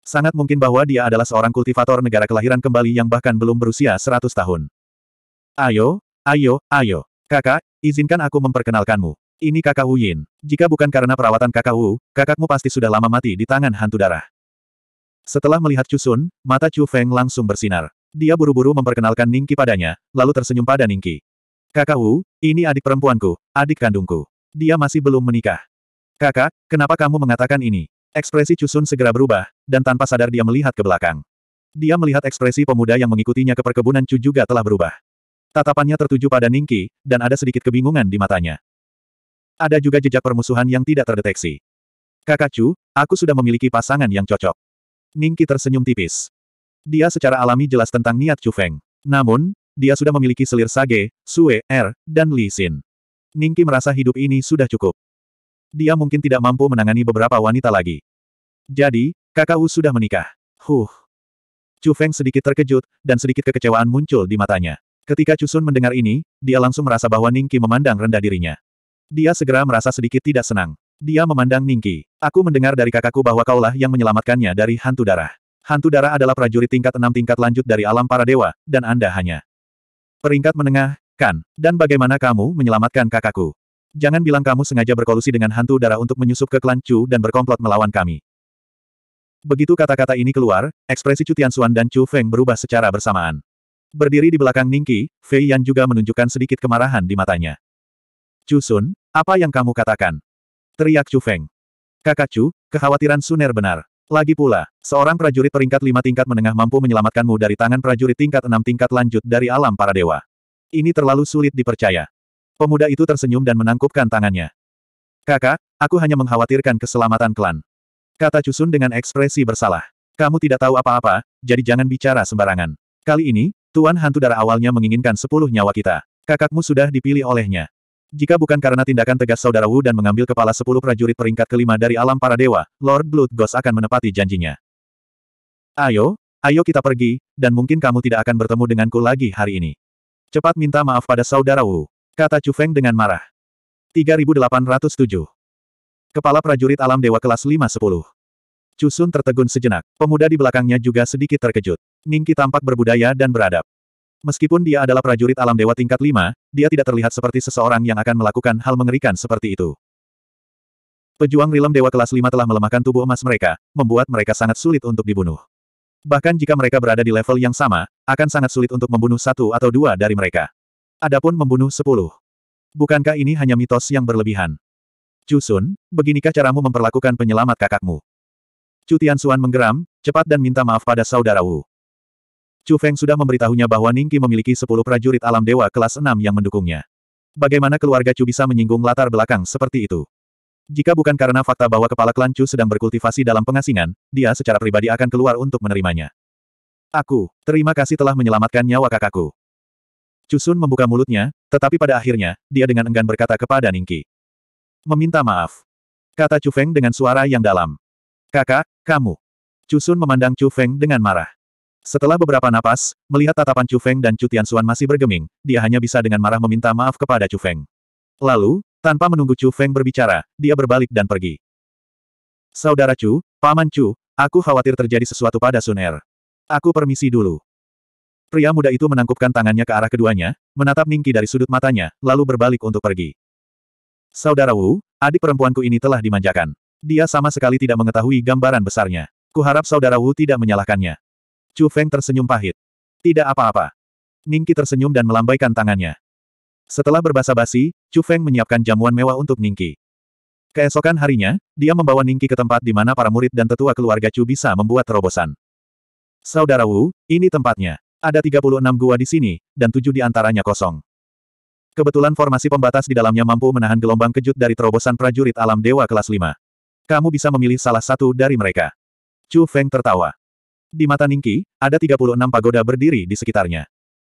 Sangat mungkin bahwa dia adalah seorang kultivator negara kelahiran kembali yang bahkan belum berusia 100 tahun. Ayo, ayo, ayo, kakak, izinkan aku memperkenalkanmu. Ini kakak Wu Yin. Jika bukan karena perawatan kakak Wu, kakakmu pasti sudah lama mati di tangan hantu darah. Setelah melihat Chu Chusun, mata Chu Feng langsung bersinar. Dia buru-buru memperkenalkan Ningki padanya, lalu tersenyum pada Ningki. Kakak Wu, ini adik perempuanku, adik kandungku. Dia masih belum menikah. Kakak, kenapa kamu mengatakan ini? Ekspresi Chu Chusun segera berubah, dan tanpa sadar dia melihat ke belakang. Dia melihat ekspresi pemuda yang mengikutinya ke perkebunan Chu juga telah berubah. Tatapannya tertuju pada Ningki, dan ada sedikit kebingungan di matanya. Ada juga jejak permusuhan yang tidak terdeteksi. Kakak Chu, aku sudah memiliki pasangan yang cocok. Ningki tersenyum tipis. Dia secara alami jelas tentang niat Chu Feng. Namun, dia sudah memiliki selir Sage, Sue, Er, dan Li Xin. Ningki merasa hidup ini sudah cukup. Dia mungkin tidak mampu menangani beberapa wanita lagi. Jadi, kakak Wu sudah menikah. Huh. Chu Feng sedikit terkejut, dan sedikit kekecewaan muncul di matanya. Ketika Chu Sun mendengar ini, dia langsung merasa bahwa Ningki memandang rendah dirinya. Dia segera merasa sedikit tidak senang. Dia memandang Ningki. Aku mendengar dari kakakku bahwa kaulah yang menyelamatkannya dari hantu darah. Hantu darah adalah prajurit tingkat enam tingkat lanjut dari alam para dewa, dan Anda hanya peringkat menengah, kan? Dan bagaimana kamu menyelamatkan kakakku? Jangan bilang kamu sengaja berkolusi dengan hantu darah untuk menyusup ke klan Chu dan berkomplot melawan kami. Begitu kata-kata ini keluar, ekspresi Chu Tianxuan dan Chu Feng berubah secara bersamaan. Berdiri di belakang Ningki, Fei Yan juga menunjukkan sedikit kemarahan di matanya. Chusun, apa yang kamu katakan? Teriak Chu Feng. Kakak Chu, kekhawatiran Suner benar. Lagi pula, seorang prajurit peringkat lima tingkat menengah mampu menyelamatkanmu dari tangan prajurit tingkat enam tingkat lanjut dari alam para dewa. Ini terlalu sulit dipercaya. Pemuda itu tersenyum dan menangkupkan tangannya. Kakak, aku hanya mengkhawatirkan keselamatan klan. Kata Chusun dengan ekspresi bersalah. Kamu tidak tahu apa-apa, jadi jangan bicara sembarangan. Kali ini, Tuan Hantu Darah awalnya menginginkan sepuluh nyawa kita. Kakakmu sudah dipilih olehnya. Jika bukan karena tindakan tegas saudara Wu dan mengambil kepala sepuluh prajurit peringkat kelima dari alam para dewa, Lord Blood Ghost akan menepati janjinya. Ayo, ayo kita pergi, dan mungkin kamu tidak akan bertemu denganku lagi hari ini. Cepat minta maaf pada saudara Wu, kata Chu Feng dengan marah. 3807 Kepala prajurit alam dewa kelas 510 Chu Sun tertegun sejenak, pemuda di belakangnya juga sedikit terkejut. Ningki tampak berbudaya dan beradab. Meskipun dia adalah prajurit alam dewa tingkat 5, dia tidak terlihat seperti seseorang yang akan melakukan hal mengerikan seperti itu. Pejuang rilem dewa kelas 5 telah melemahkan tubuh emas mereka, membuat mereka sangat sulit untuk dibunuh. Bahkan jika mereka berada di level yang sama, akan sangat sulit untuk membunuh satu atau dua dari mereka. Adapun membunuh sepuluh. Bukankah ini hanya mitos yang berlebihan? Jusun, beginikah caramu memperlakukan penyelamat kakakmu? Cutian Suan menggeram, cepat dan minta maaf pada saudara Wu. Chu Feng sudah memberitahunya bahwa Ningki memiliki 10 prajurit alam dewa kelas 6 yang mendukungnya. Bagaimana keluarga Chu bisa menyinggung latar belakang seperti itu? Jika bukan karena fakta bahwa kepala klan Chu sedang berkultivasi dalam pengasingan, dia secara pribadi akan keluar untuk menerimanya. Aku, terima kasih telah menyelamatkan nyawa kakakku. Chu Sun membuka mulutnya, tetapi pada akhirnya, dia dengan enggan berkata kepada Ningki. Meminta maaf. Kata Chu Feng dengan suara yang dalam. Kakak, kamu. Chu Sun memandang Chu Feng dengan marah. Setelah beberapa napas, melihat tatapan Chu Feng dan Chu Tianxuan masih bergeming, dia hanya bisa dengan marah meminta maaf kepada Chu Feng. Lalu, tanpa menunggu Chu Feng berbicara, dia berbalik dan pergi. Saudara Chu, Paman Chu, aku khawatir terjadi sesuatu pada Sun Er. Aku permisi dulu. Pria muda itu menangkupkan tangannya ke arah keduanya, menatap Ningki dari sudut matanya, lalu berbalik untuk pergi. Saudara Wu, adik perempuanku ini telah dimanjakan. Dia sama sekali tidak mengetahui gambaran besarnya. Kuharap saudara Wu tidak menyalahkannya. Chu Feng tersenyum pahit. Tidak apa-apa. Ningki tersenyum dan melambaikan tangannya. Setelah berbasa-basi, Chu Feng menyiapkan jamuan mewah untuk Ningki. Keesokan harinya, dia membawa Ningki ke tempat di mana para murid dan tetua keluarga Chu bisa membuat terobosan. Saudara Wu, ini tempatnya. Ada 36 gua di sini, dan tujuh di antaranya kosong. Kebetulan formasi pembatas di dalamnya mampu menahan gelombang kejut dari terobosan prajurit alam dewa kelas 5. Kamu bisa memilih salah satu dari mereka. Chu Feng tertawa. Di mata Ningki, ada 36 pagoda berdiri di sekitarnya.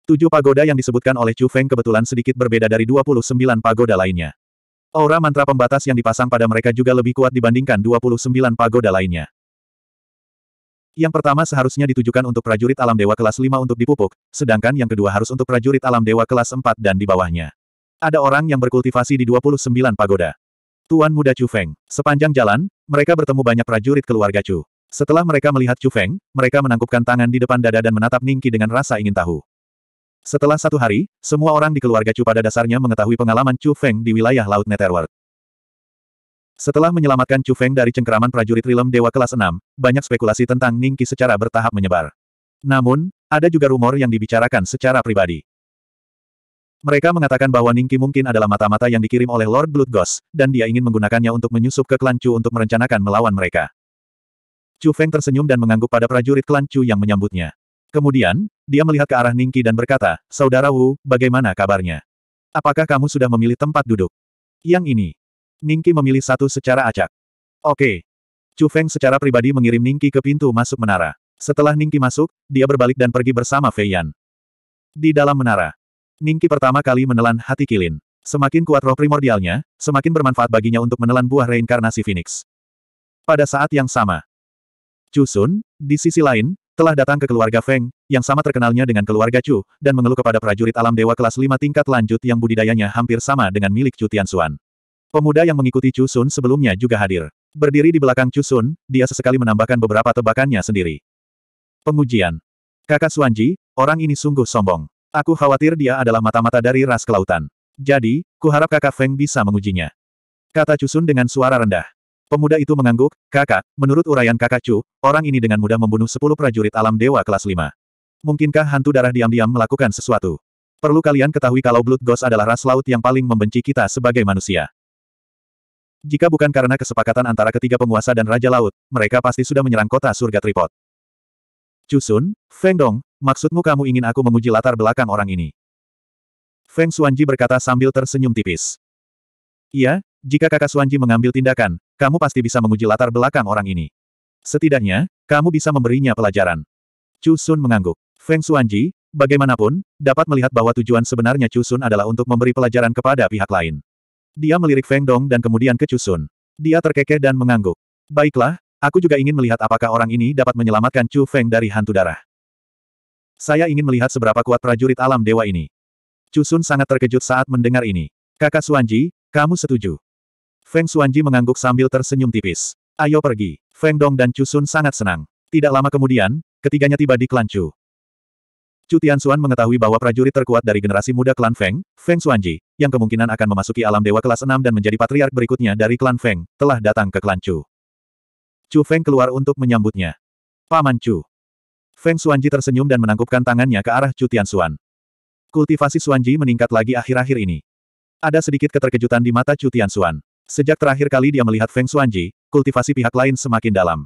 Tujuh pagoda yang disebutkan oleh Chu Feng kebetulan sedikit berbeda dari 29 pagoda lainnya. Aura mantra pembatas yang dipasang pada mereka juga lebih kuat dibandingkan 29 pagoda lainnya. Yang pertama seharusnya ditujukan untuk prajurit alam dewa kelas 5 untuk dipupuk, sedangkan yang kedua harus untuk prajurit alam dewa kelas 4 dan di bawahnya. Ada orang yang berkultivasi di 29 pagoda. Tuan muda Chu Feng. Sepanjang jalan, mereka bertemu banyak prajurit keluarga Chu. Setelah mereka melihat Chu Feng, mereka menangkupkan tangan di depan dada dan menatap Ningki dengan rasa ingin tahu. Setelah satu hari, semua orang di keluarga Chu pada dasarnya mengetahui pengalaman Chu Feng di wilayah Laut Netherworld. Setelah menyelamatkan Chu Feng dari cengkeraman prajurit Rilem Dewa kelas 6, banyak spekulasi tentang Ningki secara bertahap menyebar. Namun, ada juga rumor yang dibicarakan secara pribadi. Mereka mengatakan bahwa Ningki mungkin adalah mata-mata yang dikirim oleh Lord Blood Ghost, dan dia ingin menggunakannya untuk menyusup ke klan Chu untuk merencanakan melawan mereka. Chu Feng tersenyum dan mengangguk pada prajurit klan Chu yang menyambutnya. Kemudian, dia melihat ke arah Ningki dan berkata, Saudara Wu, bagaimana kabarnya? Apakah kamu sudah memilih tempat duduk? Yang ini. Ningki memilih satu secara acak. Oke. Chu Feng secara pribadi mengirim Ningki ke pintu masuk menara. Setelah Ningki masuk, dia berbalik dan pergi bersama Fei Yan. Di dalam menara, Ningki pertama kali menelan hati Kilin. Semakin kuat roh primordialnya, semakin bermanfaat baginya untuk menelan buah reinkarnasi Phoenix. Pada saat yang sama, Chu Sun, di sisi lain, telah datang ke keluarga Feng, yang sama terkenalnya dengan keluarga Chu, dan mengeluh kepada prajurit alam dewa kelas 5 tingkat lanjut yang budidayanya hampir sama dengan milik Chu Tianxuan. Pemuda yang mengikuti Chu Sun sebelumnya juga hadir. Berdiri di belakang Chu Sun, dia sesekali menambahkan beberapa tebakannya sendiri. Pengujian. Kakak Suanji, orang ini sungguh sombong. Aku khawatir dia adalah mata-mata dari ras kelautan. Jadi, kuharap kakak Feng bisa mengujinya. Kata Chu Sun dengan suara rendah. Pemuda itu mengangguk, kakak, menurut urayan kakak Chu, orang ini dengan mudah membunuh 10 prajurit alam dewa kelas lima. Mungkinkah hantu darah diam-diam melakukan sesuatu? Perlu kalian ketahui kalau Blood Ghost adalah ras laut yang paling membenci kita sebagai manusia. Jika bukan karena kesepakatan antara ketiga penguasa dan Raja Laut, mereka pasti sudah menyerang kota surga Tripod. Cusun, Feng Dong, maksudmu kamu ingin aku menguji latar belakang orang ini? Feng Suanji berkata sambil tersenyum tipis. Iya, jika kakak Suanji mengambil tindakan, kamu pasti bisa menguji latar belakang orang ini. Setidaknya, kamu bisa memberinya pelajaran. Chu Sun mengangguk. Feng Xuanji, bagaimanapun, dapat melihat bahwa tujuan sebenarnya Chu Sun adalah untuk memberi pelajaran kepada pihak lain. Dia melirik Feng Dong dan kemudian ke Chu Sun. Dia terkekeh dan mengangguk. Baiklah, aku juga ingin melihat apakah orang ini dapat menyelamatkan Chu Feng dari hantu darah. Saya ingin melihat seberapa kuat prajurit alam dewa ini. Chu Sun sangat terkejut saat mendengar ini. Kakak Suanji, kamu setuju? Feng Xuanji mengangguk sambil tersenyum tipis. Ayo pergi. Feng Dong dan Chu Sun sangat senang. Tidak lama kemudian, ketiganya tiba di klan Chu. Chu Tianxuan mengetahui bahwa prajurit terkuat dari generasi muda klan Feng, Feng Xuanji, yang kemungkinan akan memasuki alam dewa kelas 6 dan menjadi patriark berikutnya dari klan Feng, telah datang ke klan Chu. Chu Feng keluar untuk menyambutnya. Paman Chu. Feng Xuanji tersenyum dan menangkupkan tangannya ke arah Chu Tianxuan. Kultivasi Xuanji meningkat lagi akhir-akhir ini. Ada sedikit keterkejutan di mata Chu Tianxuan. Sejak terakhir kali dia melihat Feng Xuanji, kultivasi pihak lain semakin dalam.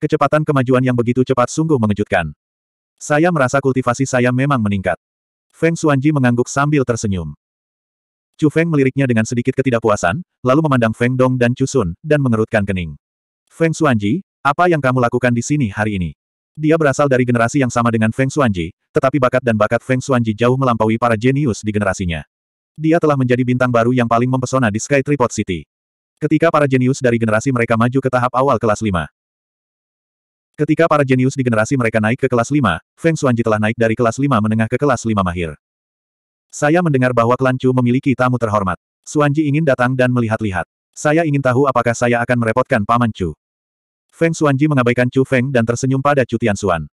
Kecepatan kemajuan yang begitu cepat sungguh mengejutkan. Saya merasa kultivasi saya memang meningkat. Feng Xuanji mengangguk sambil tersenyum. Chu Feng meliriknya dengan sedikit ketidakpuasan, lalu memandang Feng Dong dan Chu Sun, dan mengerutkan kening. Feng Xuanji, apa yang kamu lakukan di sini hari ini? Dia berasal dari generasi yang sama dengan Feng Xuanji, tetapi bakat dan bakat Feng Xuanji jauh melampaui para jenius di generasinya. Dia telah menjadi bintang baru yang paling mempesona di Sky Tripod City. Ketika para jenius dari generasi mereka maju ke tahap awal kelas 5. Ketika para jenius di generasi mereka naik ke kelas 5, Feng Xuanji telah naik dari kelas 5 menengah ke kelas 5 mahir. Saya mendengar bahwa klan Chu memiliki tamu terhormat. Xuanji ingin datang dan melihat-lihat. Saya ingin tahu apakah saya akan merepotkan Paman Chu. Feng Xuanji mengabaikan Chu Feng dan tersenyum pada Chu Tianxuan.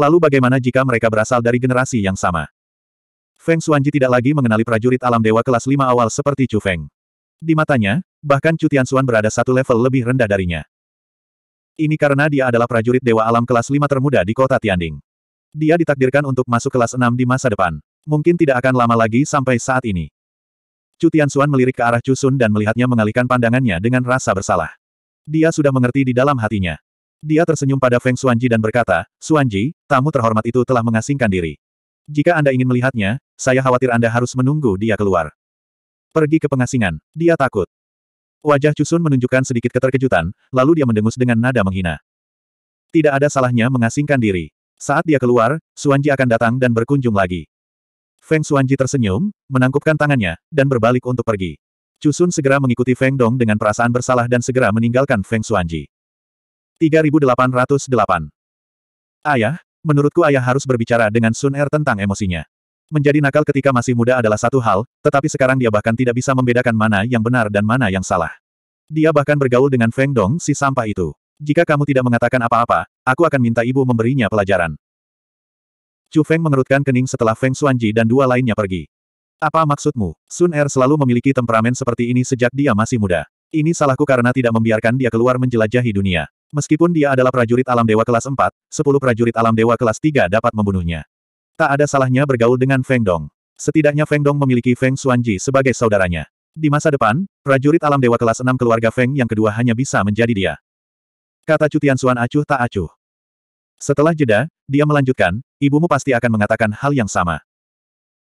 Lalu bagaimana jika mereka berasal dari generasi yang sama? Feng Xuanji tidak lagi mengenali prajurit alam dewa kelas 5 awal seperti Chu Feng. Di matanya, bahkan Chu Tianxuan berada satu level lebih rendah darinya. Ini karena dia adalah prajurit Dewa Alam kelas 5 termuda di kota Tianding. Dia ditakdirkan untuk masuk kelas 6 di masa depan. Mungkin tidak akan lama lagi sampai saat ini. Chu Tianxuan melirik ke arah Chusun dan melihatnya mengalihkan pandangannya dengan rasa bersalah. Dia sudah mengerti di dalam hatinya. Dia tersenyum pada Feng Xuanji dan berkata, Xuanji, tamu terhormat itu telah mengasingkan diri. Jika Anda ingin melihatnya, saya khawatir Anda harus menunggu dia keluar. Pergi ke pengasingan, dia takut. Wajah Chusun menunjukkan sedikit keterkejutan, lalu dia mendengus dengan nada menghina. Tidak ada salahnya mengasingkan diri. Saat dia keluar, Suanji akan datang dan berkunjung lagi. Feng Suanji tersenyum, menangkupkan tangannya, dan berbalik untuk pergi. Chusun segera mengikuti Feng Dong dengan perasaan bersalah dan segera meninggalkan Feng Suanji. 3808 Ayah, menurutku ayah harus berbicara dengan Sun Er tentang emosinya. Menjadi nakal ketika masih muda adalah satu hal, tetapi sekarang dia bahkan tidak bisa membedakan mana yang benar dan mana yang salah. Dia bahkan bergaul dengan Feng Dong si sampah itu. Jika kamu tidak mengatakan apa-apa, aku akan minta ibu memberinya pelajaran. Chu Feng mengerutkan kening setelah Feng Xuanji dan dua lainnya pergi. Apa maksudmu? Sun Er selalu memiliki temperamen seperti ini sejak dia masih muda. Ini salahku karena tidak membiarkan dia keluar menjelajahi dunia. Meskipun dia adalah prajurit alam dewa kelas 4, 10 prajurit alam dewa kelas 3 dapat membunuhnya. Tak ada salahnya bergaul dengan Feng Dong. Setidaknya Feng Dong memiliki Feng Xuanji sebagai saudaranya. Di masa depan, prajurit alam dewa kelas 6 keluarga Feng yang kedua hanya bisa menjadi dia. Kata cutian Xuan acuh tak acuh. Setelah jeda, dia melanjutkan, ibumu pasti akan mengatakan hal yang sama.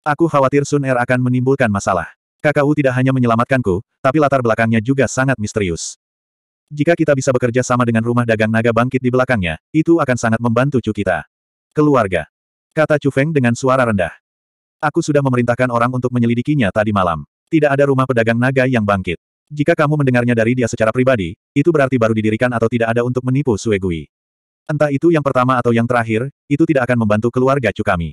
Aku khawatir Sun Er akan menimbulkan masalah. Kakakku tidak hanya menyelamatkanku, tapi latar belakangnya juga sangat misterius. Jika kita bisa bekerja sama dengan rumah dagang naga bangkit di belakangnya, itu akan sangat membantu cu kita. Keluarga. Kata Chu Feng dengan suara rendah. Aku sudah memerintahkan orang untuk menyelidikinya tadi malam. Tidak ada rumah pedagang naga yang bangkit. Jika kamu mendengarnya dari dia secara pribadi, itu berarti baru didirikan atau tidak ada untuk menipu Sue Gui. Entah itu yang pertama atau yang terakhir, itu tidak akan membantu keluarga Chu kami.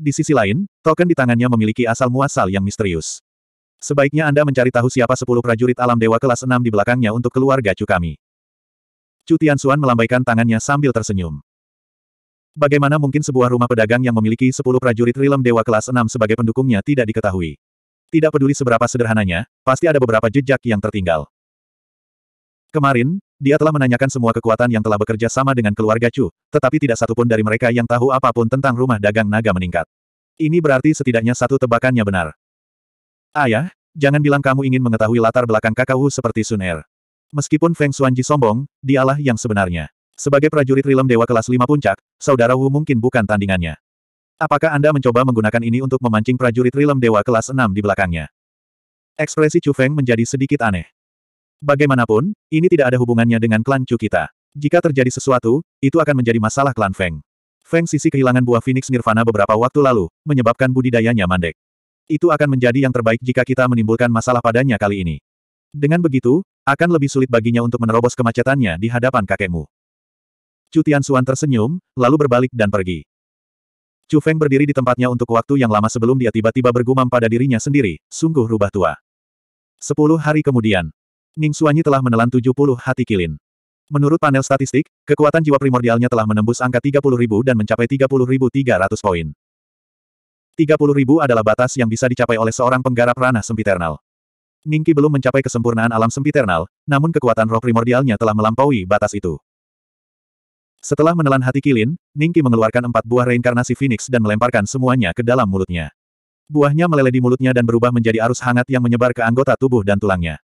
Di sisi lain, token di tangannya memiliki asal-muasal yang misterius. Sebaiknya Anda mencari tahu siapa sepuluh prajurit alam dewa kelas Enam di belakangnya untuk keluarga Chu kami. Chu Suan melambaikan tangannya sambil tersenyum. Bagaimana mungkin sebuah rumah pedagang yang memiliki 10 prajurit rilem dewa kelas 6 sebagai pendukungnya tidak diketahui? Tidak peduli seberapa sederhananya, pasti ada beberapa jejak yang tertinggal. Kemarin, dia telah menanyakan semua kekuatan yang telah bekerja sama dengan keluarga Chu, tetapi tidak satupun dari mereka yang tahu apapun tentang rumah dagang naga meningkat. Ini berarti setidaknya satu tebakannya benar. Ayah, jangan bilang kamu ingin mengetahui latar belakang kakakku seperti Sun Er. Meskipun Feng Xuanji sombong, dialah yang sebenarnya. Sebagai prajurit Rilem Dewa kelas lima puncak, Saudara Wu mungkin bukan tandingannya. Apakah Anda mencoba menggunakan ini untuk memancing prajurit Rilem Dewa kelas enam di belakangnya? Ekspresi Chu Feng menjadi sedikit aneh. Bagaimanapun, ini tidak ada hubungannya dengan klan Chu kita. Jika terjadi sesuatu, itu akan menjadi masalah klan Feng. Feng Sisi kehilangan buah Phoenix Nirvana beberapa waktu lalu, menyebabkan budidayanya mandek. Itu akan menjadi yang terbaik jika kita menimbulkan masalah padanya kali ini. Dengan begitu, akan lebih sulit baginya untuk menerobos kemacetannya di hadapan kakekmu. Chu Suan tersenyum, lalu berbalik dan pergi. Chu Feng berdiri di tempatnya untuk waktu yang lama sebelum dia tiba-tiba bergumam pada dirinya sendiri, sungguh rubah tua. Sepuluh hari kemudian, Ning Suanyi telah menelan tujuh puluh hati kilin. Menurut panel statistik, kekuatan jiwa primordialnya telah menembus angka puluh ribu dan mencapai tiga ratus poin. Puluh ribu adalah batas yang bisa dicapai oleh seorang penggarap ranah sempiternal. Ningki belum mencapai kesempurnaan alam sempiternal, namun kekuatan roh primordialnya telah melampaui batas itu. Setelah menelan hati Kilin, Ningki mengeluarkan empat buah reinkarnasi Phoenix dan melemparkan semuanya ke dalam mulutnya. Buahnya meleleh di mulutnya dan berubah menjadi arus hangat yang menyebar ke anggota tubuh dan tulangnya.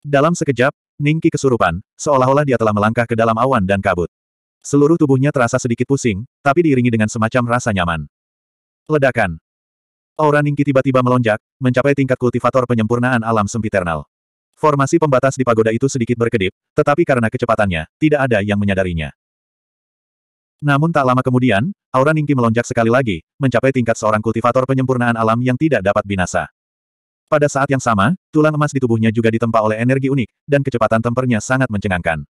Dalam sekejap, Ningki kesurupan, seolah-olah dia telah melangkah ke dalam awan dan kabut. Seluruh tubuhnya terasa sedikit pusing, tapi diiringi dengan semacam rasa nyaman. Ledakan. Aura Ningki tiba-tiba melonjak, mencapai tingkat kultivator penyempurnaan alam sempiternal. Formasi pembatas di pagoda itu sedikit berkedip, tetapi karena kecepatannya, tidak ada yang menyadarinya. Namun tak lama kemudian, aura Ningki melonjak sekali lagi, mencapai tingkat seorang kultivator penyempurnaan alam yang tidak dapat binasa. Pada saat yang sama, tulang emas di tubuhnya juga ditempa oleh energi unik, dan kecepatan tempernya sangat mencengangkan.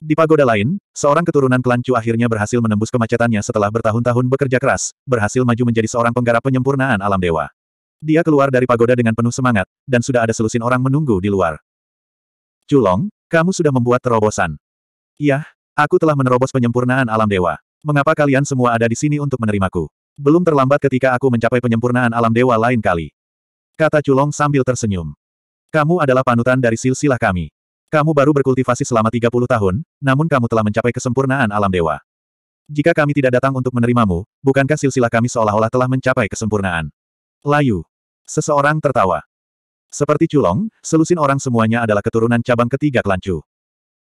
Di pagoda lain, seorang keturunan klan Chu akhirnya berhasil menembus kemacetannya setelah bertahun-tahun bekerja keras, berhasil maju menjadi seorang penggarap penyempurnaan alam dewa. Dia keluar dari pagoda dengan penuh semangat, dan sudah ada selusin orang menunggu di luar. Culong, kamu sudah membuat terobosan. Yah, aku telah menerobos penyempurnaan alam dewa. Mengapa kalian semua ada di sini untuk menerimaku? Belum terlambat ketika aku mencapai penyempurnaan alam dewa lain kali. Kata Culong sambil tersenyum. Kamu adalah panutan dari silsilah kami. Kamu baru berkultivasi selama 30 tahun, namun kamu telah mencapai kesempurnaan alam dewa. Jika kami tidak datang untuk menerimamu, bukankah silsilah kami seolah-olah telah mencapai kesempurnaan? Layu, Seseorang tertawa. Seperti Culong, selusin orang semuanya adalah keturunan cabang ketiga Kelancu.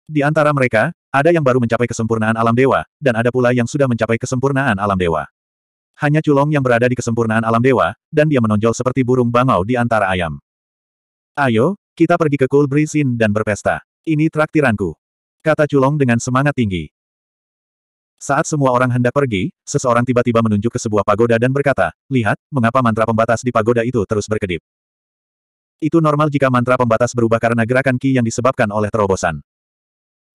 Di antara mereka, ada yang baru mencapai kesempurnaan alam dewa, dan ada pula yang sudah mencapai kesempurnaan alam dewa. Hanya Culong yang berada di kesempurnaan alam dewa, dan dia menonjol seperti burung bangau di antara ayam. Ayo, kita pergi ke Cool Breeze dan berpesta. Ini traktiranku. Kata Culong dengan semangat tinggi. Saat semua orang hendak pergi, seseorang tiba-tiba menunjuk ke sebuah pagoda dan berkata, lihat, mengapa mantra pembatas di pagoda itu terus berkedip. Itu normal jika mantra pembatas berubah karena gerakan ki yang disebabkan oleh terobosan.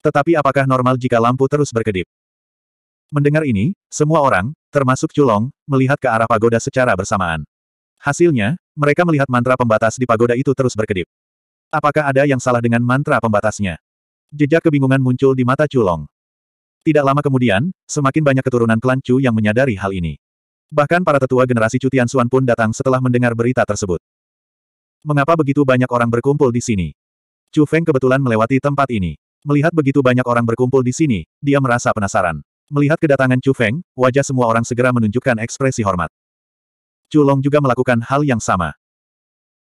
Tetapi apakah normal jika lampu terus berkedip? Mendengar ini, semua orang, termasuk Culong, melihat ke arah pagoda secara bersamaan. Hasilnya, mereka melihat mantra pembatas di pagoda itu terus berkedip. Apakah ada yang salah dengan mantra pembatasnya? Jejak kebingungan muncul di mata Culong. Tidak lama kemudian, semakin banyak keturunan klan Chu yang menyadari hal ini. Bahkan para tetua generasi Chu Tianxuan pun datang setelah mendengar berita tersebut. Mengapa begitu banyak orang berkumpul di sini? Chu Feng kebetulan melewati tempat ini. Melihat begitu banyak orang berkumpul di sini, dia merasa penasaran. Melihat kedatangan Chu Feng, wajah semua orang segera menunjukkan ekspresi hormat. Chu Long juga melakukan hal yang sama.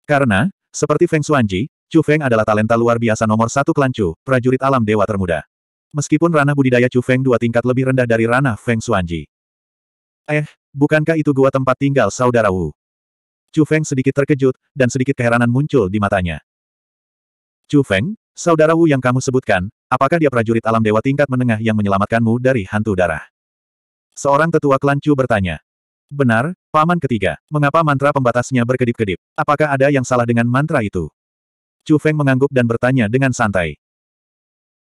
Karena, seperti Feng Xuanji, Chu Feng adalah talenta luar biasa nomor satu klan Chu, prajurit alam dewa termuda meskipun ranah budidaya Chu Feng dua tingkat lebih rendah dari ranah Feng Xuanji. Eh, bukankah itu gua tempat tinggal saudara Wu? Chu Feng sedikit terkejut, dan sedikit keheranan muncul di matanya. Chu Feng, saudara Wu yang kamu sebutkan, apakah dia prajurit alam dewa tingkat menengah yang menyelamatkanmu dari hantu darah? Seorang tetua klan Chu bertanya. Benar, paman ketiga, mengapa mantra pembatasnya berkedip-kedip? Apakah ada yang salah dengan mantra itu? Chu Feng mengangguk dan bertanya dengan santai.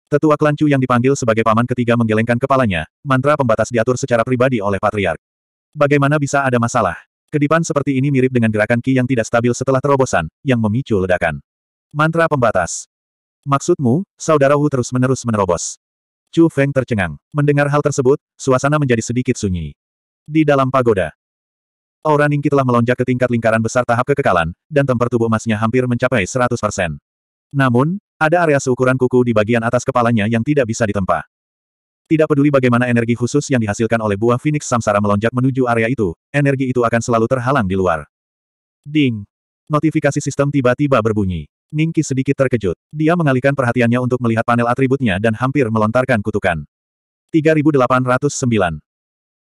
Tetua klan yang dipanggil sebagai paman ketiga menggelengkan kepalanya, mantra pembatas diatur secara pribadi oleh patriark. Bagaimana bisa ada masalah? Kedipan seperti ini mirip dengan gerakan Ki yang tidak stabil setelah terobosan, yang memicu ledakan. Mantra pembatas. Maksudmu, saudara Wu terus-menerus menerobos. Chu Feng tercengang. Mendengar hal tersebut, suasana menjadi sedikit sunyi. Di dalam pagoda. Aura Ningki telah melonjak ke tingkat lingkaran besar tahap kekekalan, dan temper tubuh emasnya hampir mencapai 100%. Namun, ada area seukuran kuku di bagian atas kepalanya yang tidak bisa ditempa. Tidak peduli bagaimana energi khusus yang dihasilkan oleh buah Phoenix Samsara melonjak menuju area itu, energi itu akan selalu terhalang di luar. Ding! Notifikasi sistem tiba-tiba berbunyi. Ningki sedikit terkejut. Dia mengalihkan perhatiannya untuk melihat panel atributnya dan hampir melontarkan kutukan. 3809.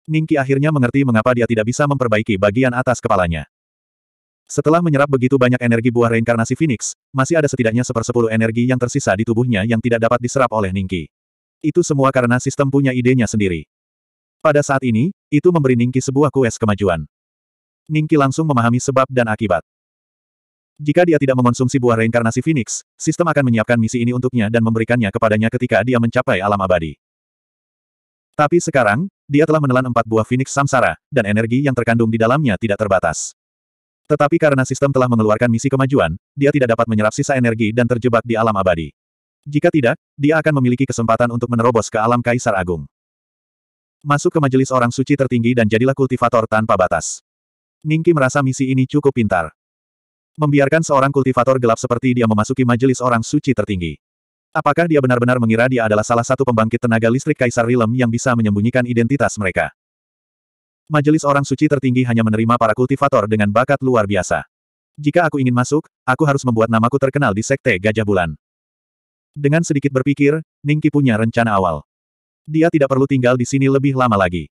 Ningki akhirnya mengerti mengapa dia tidak bisa memperbaiki bagian atas kepalanya. Setelah menyerap begitu banyak energi buah reinkarnasi Phoenix, masih ada setidaknya sepersepuluh energi yang tersisa di tubuhnya yang tidak dapat diserap oleh Ningki. Itu semua karena sistem punya idenya sendiri. Pada saat ini, itu memberi Ningki sebuah kues kemajuan. Ningki langsung memahami sebab dan akibat. Jika dia tidak mengonsumsi buah reinkarnasi Phoenix, sistem akan menyiapkan misi ini untuknya dan memberikannya kepadanya ketika dia mencapai alam abadi. Tapi sekarang, dia telah menelan empat buah Phoenix Samsara, dan energi yang terkandung di dalamnya tidak terbatas. Tetapi karena sistem telah mengeluarkan misi kemajuan, dia tidak dapat menyerap sisa energi dan terjebak di alam abadi. Jika tidak, dia akan memiliki kesempatan untuk menerobos ke alam Kaisar Agung. Masuk ke majelis orang suci tertinggi dan jadilah kultivator tanpa batas. Ningki merasa misi ini cukup pintar. Membiarkan seorang kultivator gelap seperti dia memasuki majelis orang suci tertinggi. Apakah dia benar-benar mengira dia adalah salah satu pembangkit tenaga listrik Kaisar Rilem yang bisa menyembunyikan identitas mereka? majelis orang suci tertinggi hanya menerima para kultivator dengan bakat luar biasa. Jika aku ingin masuk, aku harus membuat namaku terkenal di Sekte Gajah Bulan. Dengan sedikit berpikir, Ningki punya rencana awal. Dia tidak perlu tinggal di sini lebih lama lagi.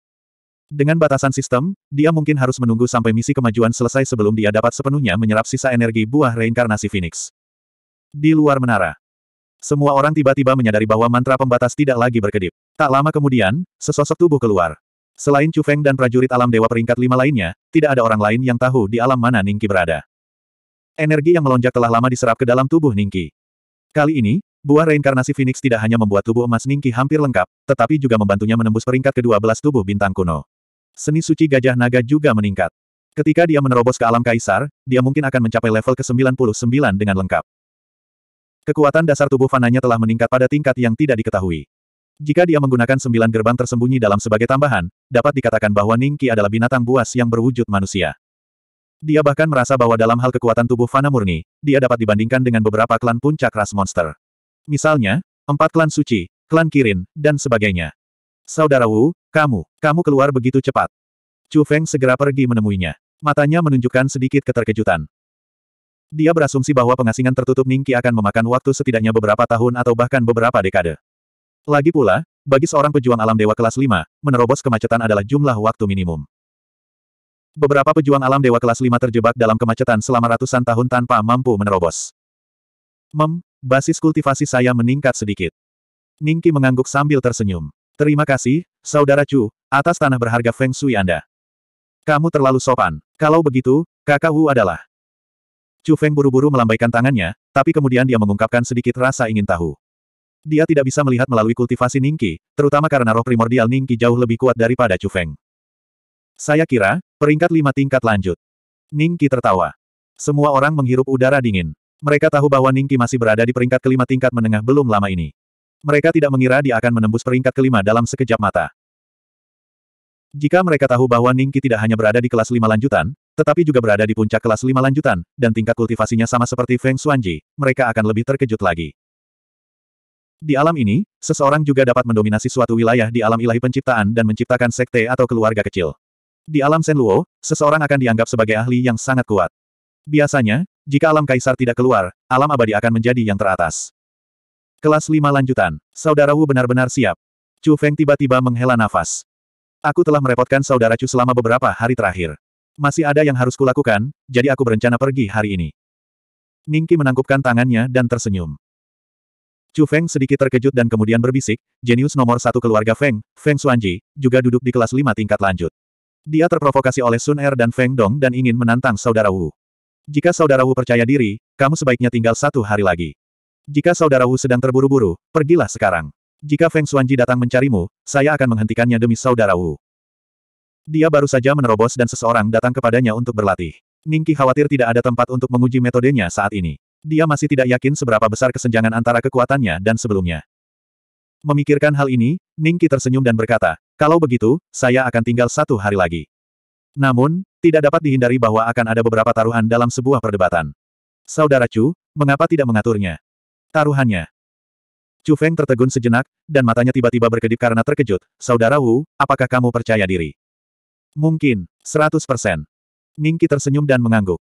Dengan batasan sistem, dia mungkin harus menunggu sampai misi kemajuan selesai sebelum dia dapat sepenuhnya menyerap sisa energi buah reinkarnasi Phoenix. Di luar menara. Semua orang tiba-tiba menyadari bahwa mantra pembatas tidak lagi berkedip. Tak lama kemudian, sesosok tubuh keluar. Selain Chu Feng dan prajurit alam dewa peringkat lima lainnya, tidak ada orang lain yang tahu di alam mana Ningki berada. Energi yang melonjak telah lama diserap ke dalam tubuh Ningki. Kali ini, buah reinkarnasi Phoenix tidak hanya membuat tubuh emas Ningki hampir lengkap, tetapi juga membantunya menembus peringkat ke-12 tubuh bintang kuno. Seni suci gajah naga juga meningkat. Ketika dia menerobos ke alam kaisar, dia mungkin akan mencapai level ke-99 dengan lengkap. Kekuatan dasar tubuh fananya telah meningkat pada tingkat yang tidak diketahui. Jika dia menggunakan sembilan gerbang tersembunyi dalam sebagai tambahan, dapat dikatakan bahwa Ningki adalah binatang buas yang berwujud manusia. Dia bahkan merasa bahwa dalam hal kekuatan tubuh Fana murni, dia dapat dibandingkan dengan beberapa klan puncak ras monster. Misalnya, empat klan suci, klan Kirin, dan sebagainya. Saudara Wu, kamu, kamu keluar begitu cepat. Chu Feng segera pergi menemuinya. Matanya menunjukkan sedikit keterkejutan. Dia berasumsi bahwa pengasingan tertutup Ningki akan memakan waktu setidaknya beberapa tahun atau bahkan beberapa dekade. Lagi pula, bagi seorang pejuang alam dewa kelas 5, menerobos kemacetan adalah jumlah waktu minimum. Beberapa pejuang alam dewa kelas 5 terjebak dalam kemacetan selama ratusan tahun tanpa mampu menerobos. Mem, basis kultivasi saya meningkat sedikit. Ningki mengangguk sambil tersenyum. Terima kasih, Saudara Chu, atas tanah berharga Feng Shui Anda. Kamu terlalu sopan. Kalau begitu, kakak Wu adalah. Chu Feng buru-buru melambaikan tangannya, tapi kemudian dia mengungkapkan sedikit rasa ingin tahu. Dia tidak bisa melihat melalui kultivasi Ningki, terutama karena roh primordial Ningki jauh lebih kuat daripada Chu Feng. Saya kira, peringkat lima tingkat lanjut. Ningki tertawa. Semua orang menghirup udara dingin. Mereka tahu bahwa Ningki masih berada di peringkat kelima tingkat menengah belum lama ini. Mereka tidak mengira dia akan menembus peringkat kelima dalam sekejap mata. Jika mereka tahu bahwa Ningki tidak hanya berada di kelas lima lanjutan, tetapi juga berada di puncak kelas lima lanjutan, dan tingkat kultivasinya sama seperti Feng Xuanji, mereka akan lebih terkejut lagi. Di alam ini, seseorang juga dapat mendominasi suatu wilayah di alam ilahi penciptaan dan menciptakan sekte atau keluarga kecil. Di alam Senluo, seseorang akan dianggap sebagai ahli yang sangat kuat. Biasanya, jika alam kaisar tidak keluar, alam abadi akan menjadi yang teratas. Kelas 5 lanjutan. Saudara Wu benar-benar siap. Chu Feng tiba-tiba menghela nafas. Aku telah merepotkan saudara Chu selama beberapa hari terakhir. Masih ada yang harus kulakukan, jadi aku berencana pergi hari ini. Ningki menangkupkan tangannya dan tersenyum. Chu Feng sedikit terkejut dan kemudian berbisik, jenius nomor satu keluarga Feng, Feng Xuanji, juga duduk di kelas lima tingkat lanjut. Dia terprovokasi oleh Sun Er dan Feng Dong dan ingin menantang saudara Wu. Jika saudara Wu percaya diri, kamu sebaiknya tinggal satu hari lagi. Jika saudara Wu sedang terburu-buru, pergilah sekarang. Jika Feng Xuanji datang mencarimu, saya akan menghentikannya demi saudara Wu. Dia baru saja menerobos dan seseorang datang kepadanya untuk berlatih. Ningki khawatir tidak ada tempat untuk menguji metodenya saat ini. Dia masih tidak yakin seberapa besar kesenjangan antara kekuatannya dan sebelumnya. Memikirkan hal ini, Ningki tersenyum dan berkata, kalau begitu, saya akan tinggal satu hari lagi. Namun, tidak dapat dihindari bahwa akan ada beberapa taruhan dalam sebuah perdebatan. Saudara Chu, mengapa tidak mengaturnya? Taruhannya. Chu Feng tertegun sejenak, dan matanya tiba-tiba berkedip karena terkejut. Saudara Wu, apakah kamu percaya diri? Mungkin, 100%. Ningki tersenyum dan mengangguk.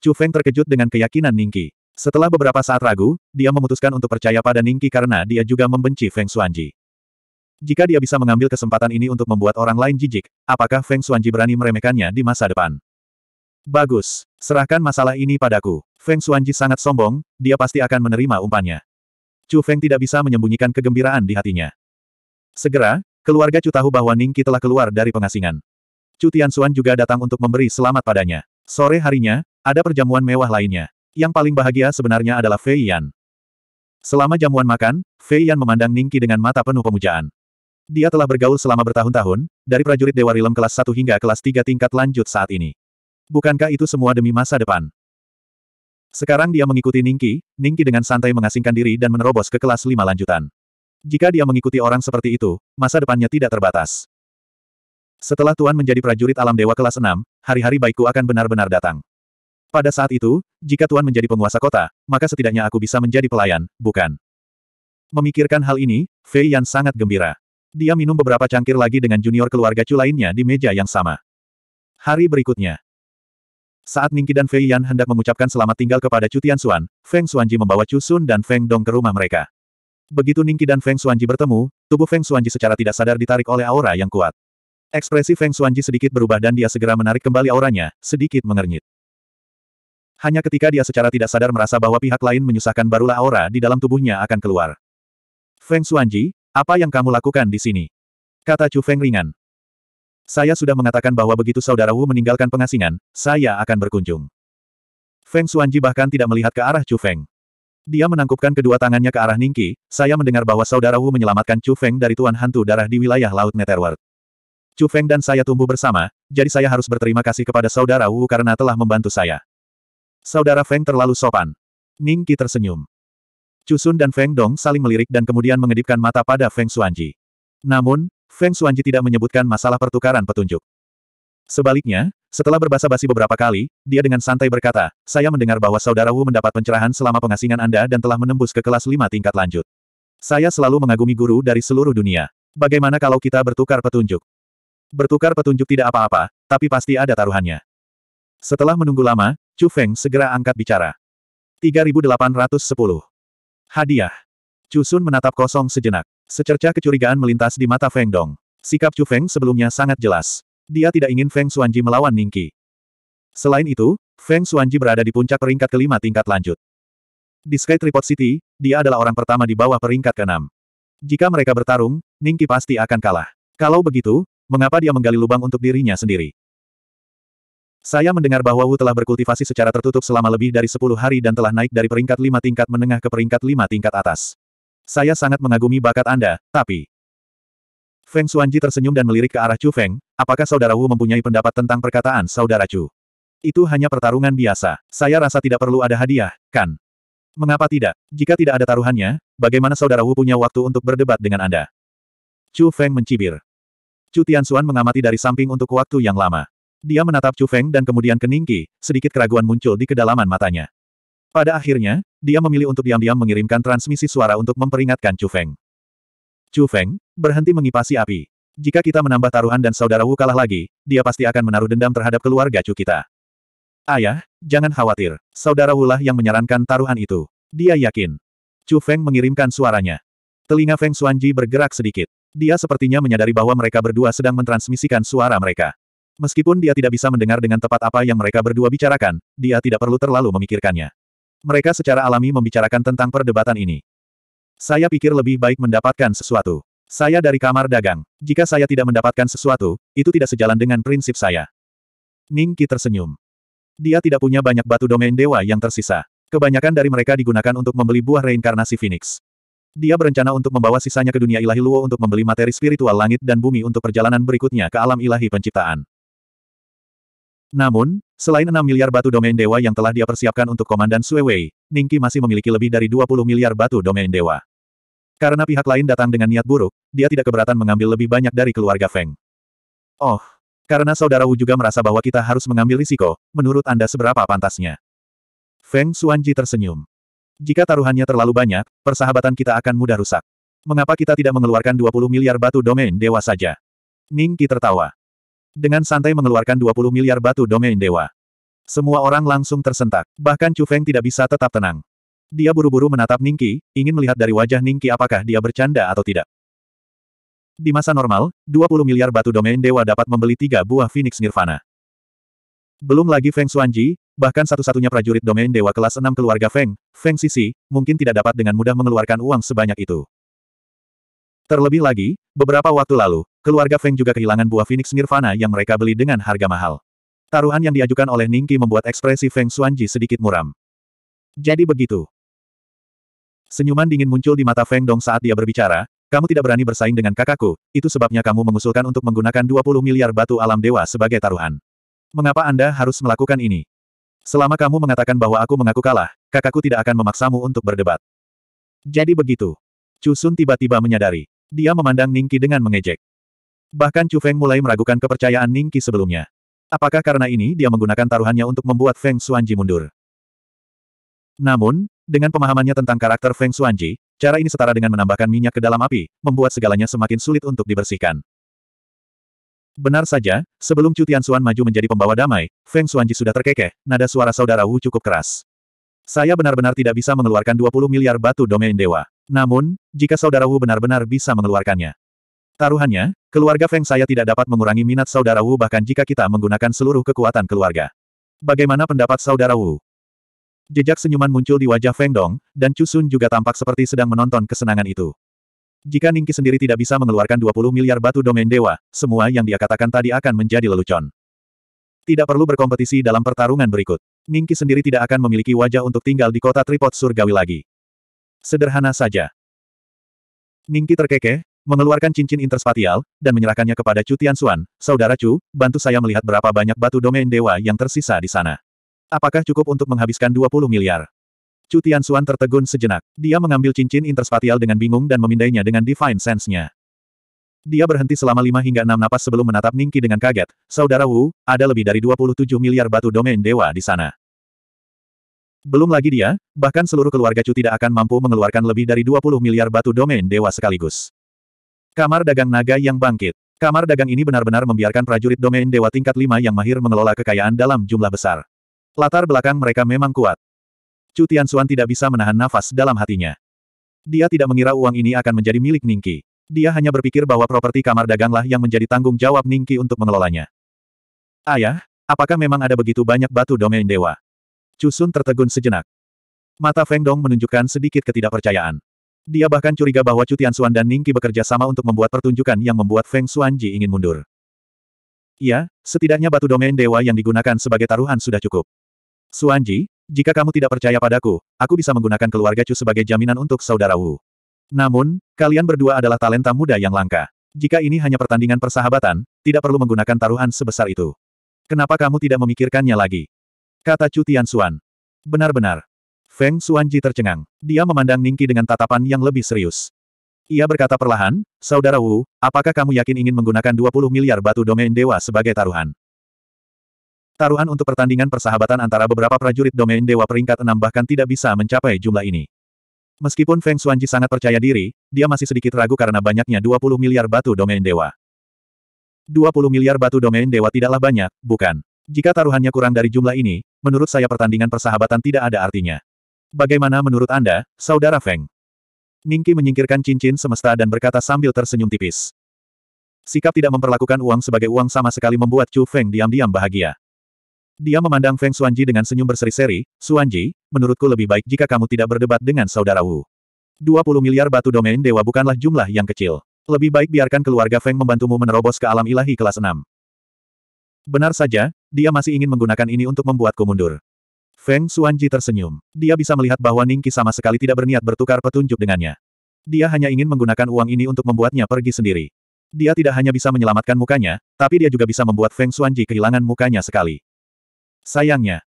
Chu Feng terkejut dengan keyakinan Ningki. Setelah beberapa saat ragu, dia memutuskan untuk percaya pada Ningki karena dia juga membenci Feng Xuanji. Jika dia bisa mengambil kesempatan ini untuk membuat orang lain jijik, apakah Feng Xuanji berani meremehkannya di masa depan? Bagus, serahkan masalah ini padaku. Feng Xuanji sangat sombong, dia pasti akan menerima umpannya. Chu Feng tidak bisa menyembunyikan kegembiraan di hatinya. Segera, keluarga Chu tahu bahwa Ningki telah keluar dari pengasingan. Chu Tianxuan juga datang untuk memberi selamat padanya. Sore harinya, ada perjamuan mewah lainnya. Yang paling bahagia sebenarnya adalah Fei Yan. Selama jamuan makan, Fei Yan memandang Ningki dengan mata penuh pemujaan. Dia telah bergaul selama bertahun-tahun, dari prajurit Dewa Rilem kelas 1 hingga kelas 3 tingkat lanjut saat ini. Bukankah itu semua demi masa depan? Sekarang dia mengikuti Ningki, Ningki dengan santai mengasingkan diri dan menerobos ke kelas 5 lanjutan. Jika dia mengikuti orang seperti itu, masa depannya tidak terbatas. Setelah Tuan menjadi prajurit alam dewa kelas 6, hari-hari baikku akan benar-benar datang. Pada saat itu, jika Tuan menjadi penguasa kota, maka setidaknya aku bisa menjadi pelayan, bukan? Memikirkan hal ini, Fei Yan sangat gembira. Dia minum beberapa cangkir lagi dengan junior keluarga Chu lainnya di meja yang sama. Hari berikutnya. Saat Ningki dan Fei Yan hendak mengucapkan selamat tinggal kepada Chu Tianxuan, Feng Xuanji membawa Chu Sun dan Feng Dong ke rumah mereka. Begitu Ningki dan Feng Xuanji bertemu, tubuh Feng Xuanji secara tidak sadar ditarik oleh aura yang kuat. Ekspresi Feng Xuanji sedikit berubah dan dia segera menarik kembali auranya, sedikit mengernyit. Hanya ketika dia secara tidak sadar merasa bahwa pihak lain menyusahkan barulah aura di dalam tubuhnya akan keluar. Feng Xuanji, apa yang kamu lakukan di sini? Kata Chu Feng ringan. Saya sudah mengatakan bahwa begitu saudara Wu meninggalkan pengasingan, saya akan berkunjung. Feng Xuanji bahkan tidak melihat ke arah Chu Feng. Dia menangkupkan kedua tangannya ke arah Ningki, saya mendengar bahwa saudara Wu menyelamatkan Chu Feng dari Tuan Hantu Darah di wilayah Laut Netherworld. Chu Feng dan saya tumbuh bersama, jadi saya harus berterima kasih kepada saudara Wu karena telah membantu saya. Saudara Feng terlalu sopan. Ning Qi tersenyum. Cusun dan Feng Dong saling melirik dan kemudian mengedipkan mata pada Feng Xuanji. Namun, Feng Xuanji tidak menyebutkan masalah pertukaran petunjuk. Sebaliknya, setelah berbasa-basi beberapa kali, dia dengan santai berkata, saya mendengar bahwa saudara Wu mendapat pencerahan selama pengasingan Anda dan telah menembus ke kelas lima tingkat lanjut. Saya selalu mengagumi guru dari seluruh dunia. Bagaimana kalau kita bertukar petunjuk? Bertukar petunjuk tidak apa-apa, tapi pasti ada taruhannya. Setelah menunggu lama, Chu Feng segera angkat bicara. 3810. Hadiah. Chu Sun menatap kosong sejenak. Secercah kecurigaan melintas di mata Feng Dong. Sikap Chu Feng sebelumnya sangat jelas. Dia tidak ingin Feng Xuanji melawan Ningqi. Selain itu, Feng Xuanji berada di puncak peringkat kelima tingkat lanjut. Di Sky Tripod City, dia adalah orang pertama di bawah peringkat keenam. Jika mereka bertarung, Ningqi pasti akan kalah. Kalau begitu, mengapa dia menggali lubang untuk dirinya sendiri? Saya mendengar bahwa Wu telah berkultivasi secara tertutup selama lebih dari 10 hari dan telah naik dari peringkat 5 tingkat menengah ke peringkat 5 tingkat atas. Saya sangat mengagumi bakat Anda, tapi... Feng Xuanji tersenyum dan melirik ke arah Chu Feng, apakah saudara Wu mempunyai pendapat tentang perkataan saudara Chu? Itu hanya pertarungan biasa. Saya rasa tidak perlu ada hadiah, kan? Mengapa tidak? Jika tidak ada taruhannya, bagaimana saudara Wu punya waktu untuk berdebat dengan Anda? Chu Feng mencibir. Chu Xuan mengamati dari samping untuk waktu yang lama. Dia menatap Chu Feng dan kemudian keningki. sedikit keraguan muncul di kedalaman matanya. Pada akhirnya, dia memilih untuk diam-diam mengirimkan transmisi suara untuk memperingatkan Chu Feng. Chu Feng, berhenti mengipasi api. Jika kita menambah taruhan dan saudara Wu kalah lagi, dia pasti akan menaruh dendam terhadap keluarga Chu kita. Ayah, jangan khawatir, saudara Wu lah yang menyarankan taruhan itu. Dia yakin. Chu Feng mengirimkan suaranya. Telinga Feng Xuanji bergerak sedikit. Dia sepertinya menyadari bahwa mereka berdua sedang mentransmisikan suara mereka. Meskipun dia tidak bisa mendengar dengan tepat apa yang mereka berdua bicarakan, dia tidak perlu terlalu memikirkannya. Mereka secara alami membicarakan tentang perdebatan ini. Saya pikir lebih baik mendapatkan sesuatu. Saya dari kamar dagang. Jika saya tidak mendapatkan sesuatu, itu tidak sejalan dengan prinsip saya. Ning Qi tersenyum. Dia tidak punya banyak batu domain dewa yang tersisa. Kebanyakan dari mereka digunakan untuk membeli buah reinkarnasi Phoenix. Dia berencana untuk membawa sisanya ke dunia ilahi Luo untuk membeli materi spiritual langit dan bumi untuk perjalanan berikutnya ke alam ilahi penciptaan. Namun, selain 6 miliar batu domain dewa yang telah dia persiapkan untuk Komandan Suewei, Ningki masih memiliki lebih dari 20 miliar batu domain dewa. Karena pihak lain datang dengan niat buruk, dia tidak keberatan mengambil lebih banyak dari keluarga Feng. Oh, karena saudara Wu juga merasa bahwa kita harus mengambil risiko, menurut Anda seberapa pantasnya? Feng Xuanji tersenyum. Jika taruhannya terlalu banyak, persahabatan kita akan mudah rusak. Mengapa kita tidak mengeluarkan 20 miliar batu domain dewa saja? Ningki tertawa. Dengan santai mengeluarkan 20 miliar batu domain dewa. Semua orang langsung tersentak, bahkan Chu Feng tidak bisa tetap tenang. Dia buru-buru menatap Ningki, ingin melihat dari wajah Ningki apakah dia bercanda atau tidak. Di masa normal, 20 miliar batu domain dewa dapat membeli tiga buah Phoenix Nirvana. Belum lagi Feng Xuanji, bahkan satu-satunya prajurit domain dewa kelas 6 keluarga Feng, Feng Sisi, mungkin tidak dapat dengan mudah mengeluarkan uang sebanyak itu. Terlebih lagi, beberapa waktu lalu, Keluarga Feng juga kehilangan buah Phoenix Nirvana yang mereka beli dengan harga mahal. Taruhan yang diajukan oleh Ningki membuat ekspresi Feng Xuanji sedikit muram. Jadi begitu. Senyuman dingin muncul di mata Feng Dong saat dia berbicara, kamu tidak berani bersaing dengan kakakku, itu sebabnya kamu mengusulkan untuk menggunakan 20 miliar batu alam dewa sebagai taruhan. Mengapa Anda harus melakukan ini? Selama kamu mengatakan bahwa aku mengaku kalah, kakakku tidak akan memaksamu untuk berdebat. Jadi begitu. Cusun tiba-tiba menyadari. Dia memandang Ningki dengan mengejek. Bahkan Chu Feng mulai meragukan kepercayaan Ning Qi sebelumnya. Apakah karena ini dia menggunakan taruhannya untuk membuat Feng Xuanji mundur? Namun, dengan pemahamannya tentang karakter Feng Xuanji, cara ini setara dengan menambahkan minyak ke dalam api, membuat segalanya semakin sulit untuk dibersihkan. Benar saja, sebelum Chu Tianxuan maju menjadi pembawa damai, Feng Xuanji sudah terkekeh, nada suara saudara Wu cukup keras. Saya benar-benar tidak bisa mengeluarkan 20 miliar batu domain dewa. Namun, jika saudara Wu benar-benar bisa mengeluarkannya, Taruhannya, keluarga Feng saya tidak dapat mengurangi minat saudara Wu bahkan jika kita menggunakan seluruh kekuatan keluarga. Bagaimana pendapat saudara Wu? Jejak senyuman muncul di wajah Feng Dong, dan Chu Sun juga tampak seperti sedang menonton kesenangan itu. Jika Ningki sendiri tidak bisa mengeluarkan 20 miliar batu domain dewa, semua yang dia katakan tadi akan menjadi lelucon. Tidak perlu berkompetisi dalam pertarungan berikut. Ningki sendiri tidak akan memiliki wajah untuk tinggal di kota tripod surgawi lagi. Sederhana saja. Ningki terkekeh, mengeluarkan cincin interspatial, dan menyerahkannya kepada Chu Tianxuan, Saudara Chu, bantu saya melihat berapa banyak batu domain dewa yang tersisa di sana. Apakah cukup untuk menghabiskan 20 miliar? Chu Tianxuan tertegun sejenak. Dia mengambil cincin interspatial dengan bingung dan memindainya dengan divine sense-nya. Dia berhenti selama 5 hingga 6 napas sebelum menatap Ningki dengan kaget. Saudara Wu, ada lebih dari 27 miliar batu domain dewa di sana. Belum lagi dia, bahkan seluruh keluarga Chu tidak akan mampu mengeluarkan lebih dari 20 miliar batu domain dewa sekaligus. Kamar dagang naga yang bangkit. Kamar dagang ini benar-benar membiarkan prajurit domain dewa tingkat 5 yang mahir mengelola kekayaan dalam jumlah besar. Latar belakang mereka memang kuat. Chu Tianxuan tidak bisa menahan nafas dalam hatinya. Dia tidak mengira uang ini akan menjadi milik Ningki. Dia hanya berpikir bahwa properti kamar daganglah yang menjadi tanggung jawab Ningki untuk mengelolanya. Ayah, apakah memang ada begitu banyak batu domain dewa? Sun tertegun sejenak. Mata Feng Dong menunjukkan sedikit ketidakpercayaan. Dia bahkan curiga bahwa Cutian Suan dan Ningki bekerja sama untuk membuat pertunjukan yang membuat Feng Xuanji ingin mundur. Ya, setidaknya batu domain dewa yang digunakan sebagai taruhan sudah cukup. Suanji, jika kamu tidak percaya padaku, aku bisa menggunakan keluarga Chu sebagai jaminan untuk saudara Wu. Namun, kalian berdua adalah talenta muda yang langka. Jika ini hanya pertandingan persahabatan, tidak perlu menggunakan taruhan sebesar itu. Kenapa kamu tidak memikirkannya lagi? Kata Cutian Suan. Benar-benar, Feng Xuanji tercengang. Dia memandang Ningki dengan tatapan yang lebih serius. Ia berkata perlahan, Saudara Wu, apakah kamu yakin ingin menggunakan 20 miliar batu domain dewa sebagai taruhan? Taruhan untuk pertandingan persahabatan antara beberapa prajurit domain dewa peringkat 6 bahkan tidak bisa mencapai jumlah ini. Meskipun Feng Xuanji sangat percaya diri, dia masih sedikit ragu karena banyaknya 20 miliar batu domain dewa. 20 miliar batu domain dewa tidaklah banyak, bukan? Jika taruhannya kurang dari jumlah ini, menurut saya pertandingan persahabatan tidak ada artinya. Bagaimana menurut Anda, Saudara Feng? Ningki menyingkirkan cincin semesta dan berkata sambil tersenyum tipis. Sikap tidak memperlakukan uang sebagai uang sama sekali membuat Chu Feng diam-diam bahagia. Dia memandang Feng Suanji dengan senyum berseri-seri, Suanji, menurutku lebih baik jika kamu tidak berdebat dengan saudara Wu. 20 miliar batu domain dewa bukanlah jumlah yang kecil. Lebih baik biarkan keluarga Feng membantumu menerobos ke alam ilahi kelas 6. Benar saja, dia masih ingin menggunakan ini untuk membuatku mundur. Feng Xuanji tersenyum. Dia bisa melihat bahwa Ningki sama sekali tidak berniat bertukar petunjuk dengannya. Dia hanya ingin menggunakan uang ini untuk membuatnya pergi sendiri. Dia tidak hanya bisa menyelamatkan mukanya, tapi dia juga bisa membuat Feng Xuanji kehilangan mukanya sekali. Sayangnya.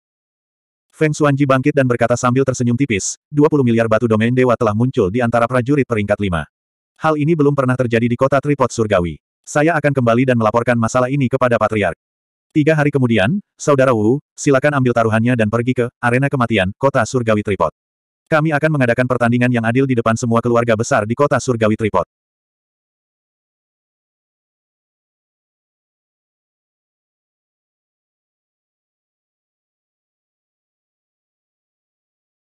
Feng Xuanji bangkit dan berkata sambil tersenyum tipis, 20 miliar batu domain dewa telah muncul di antara prajurit peringkat 5. Hal ini belum pernah terjadi di kota Tripod Surgawi. Saya akan kembali dan melaporkan masalah ini kepada Patriark. Tiga hari kemudian, Saudara Wu, silakan ambil taruhannya dan pergi ke Arena Kematian, Kota Surgawi Tripod. Kami akan mengadakan pertandingan yang adil di depan semua keluarga besar di Kota Surgawi Tripod.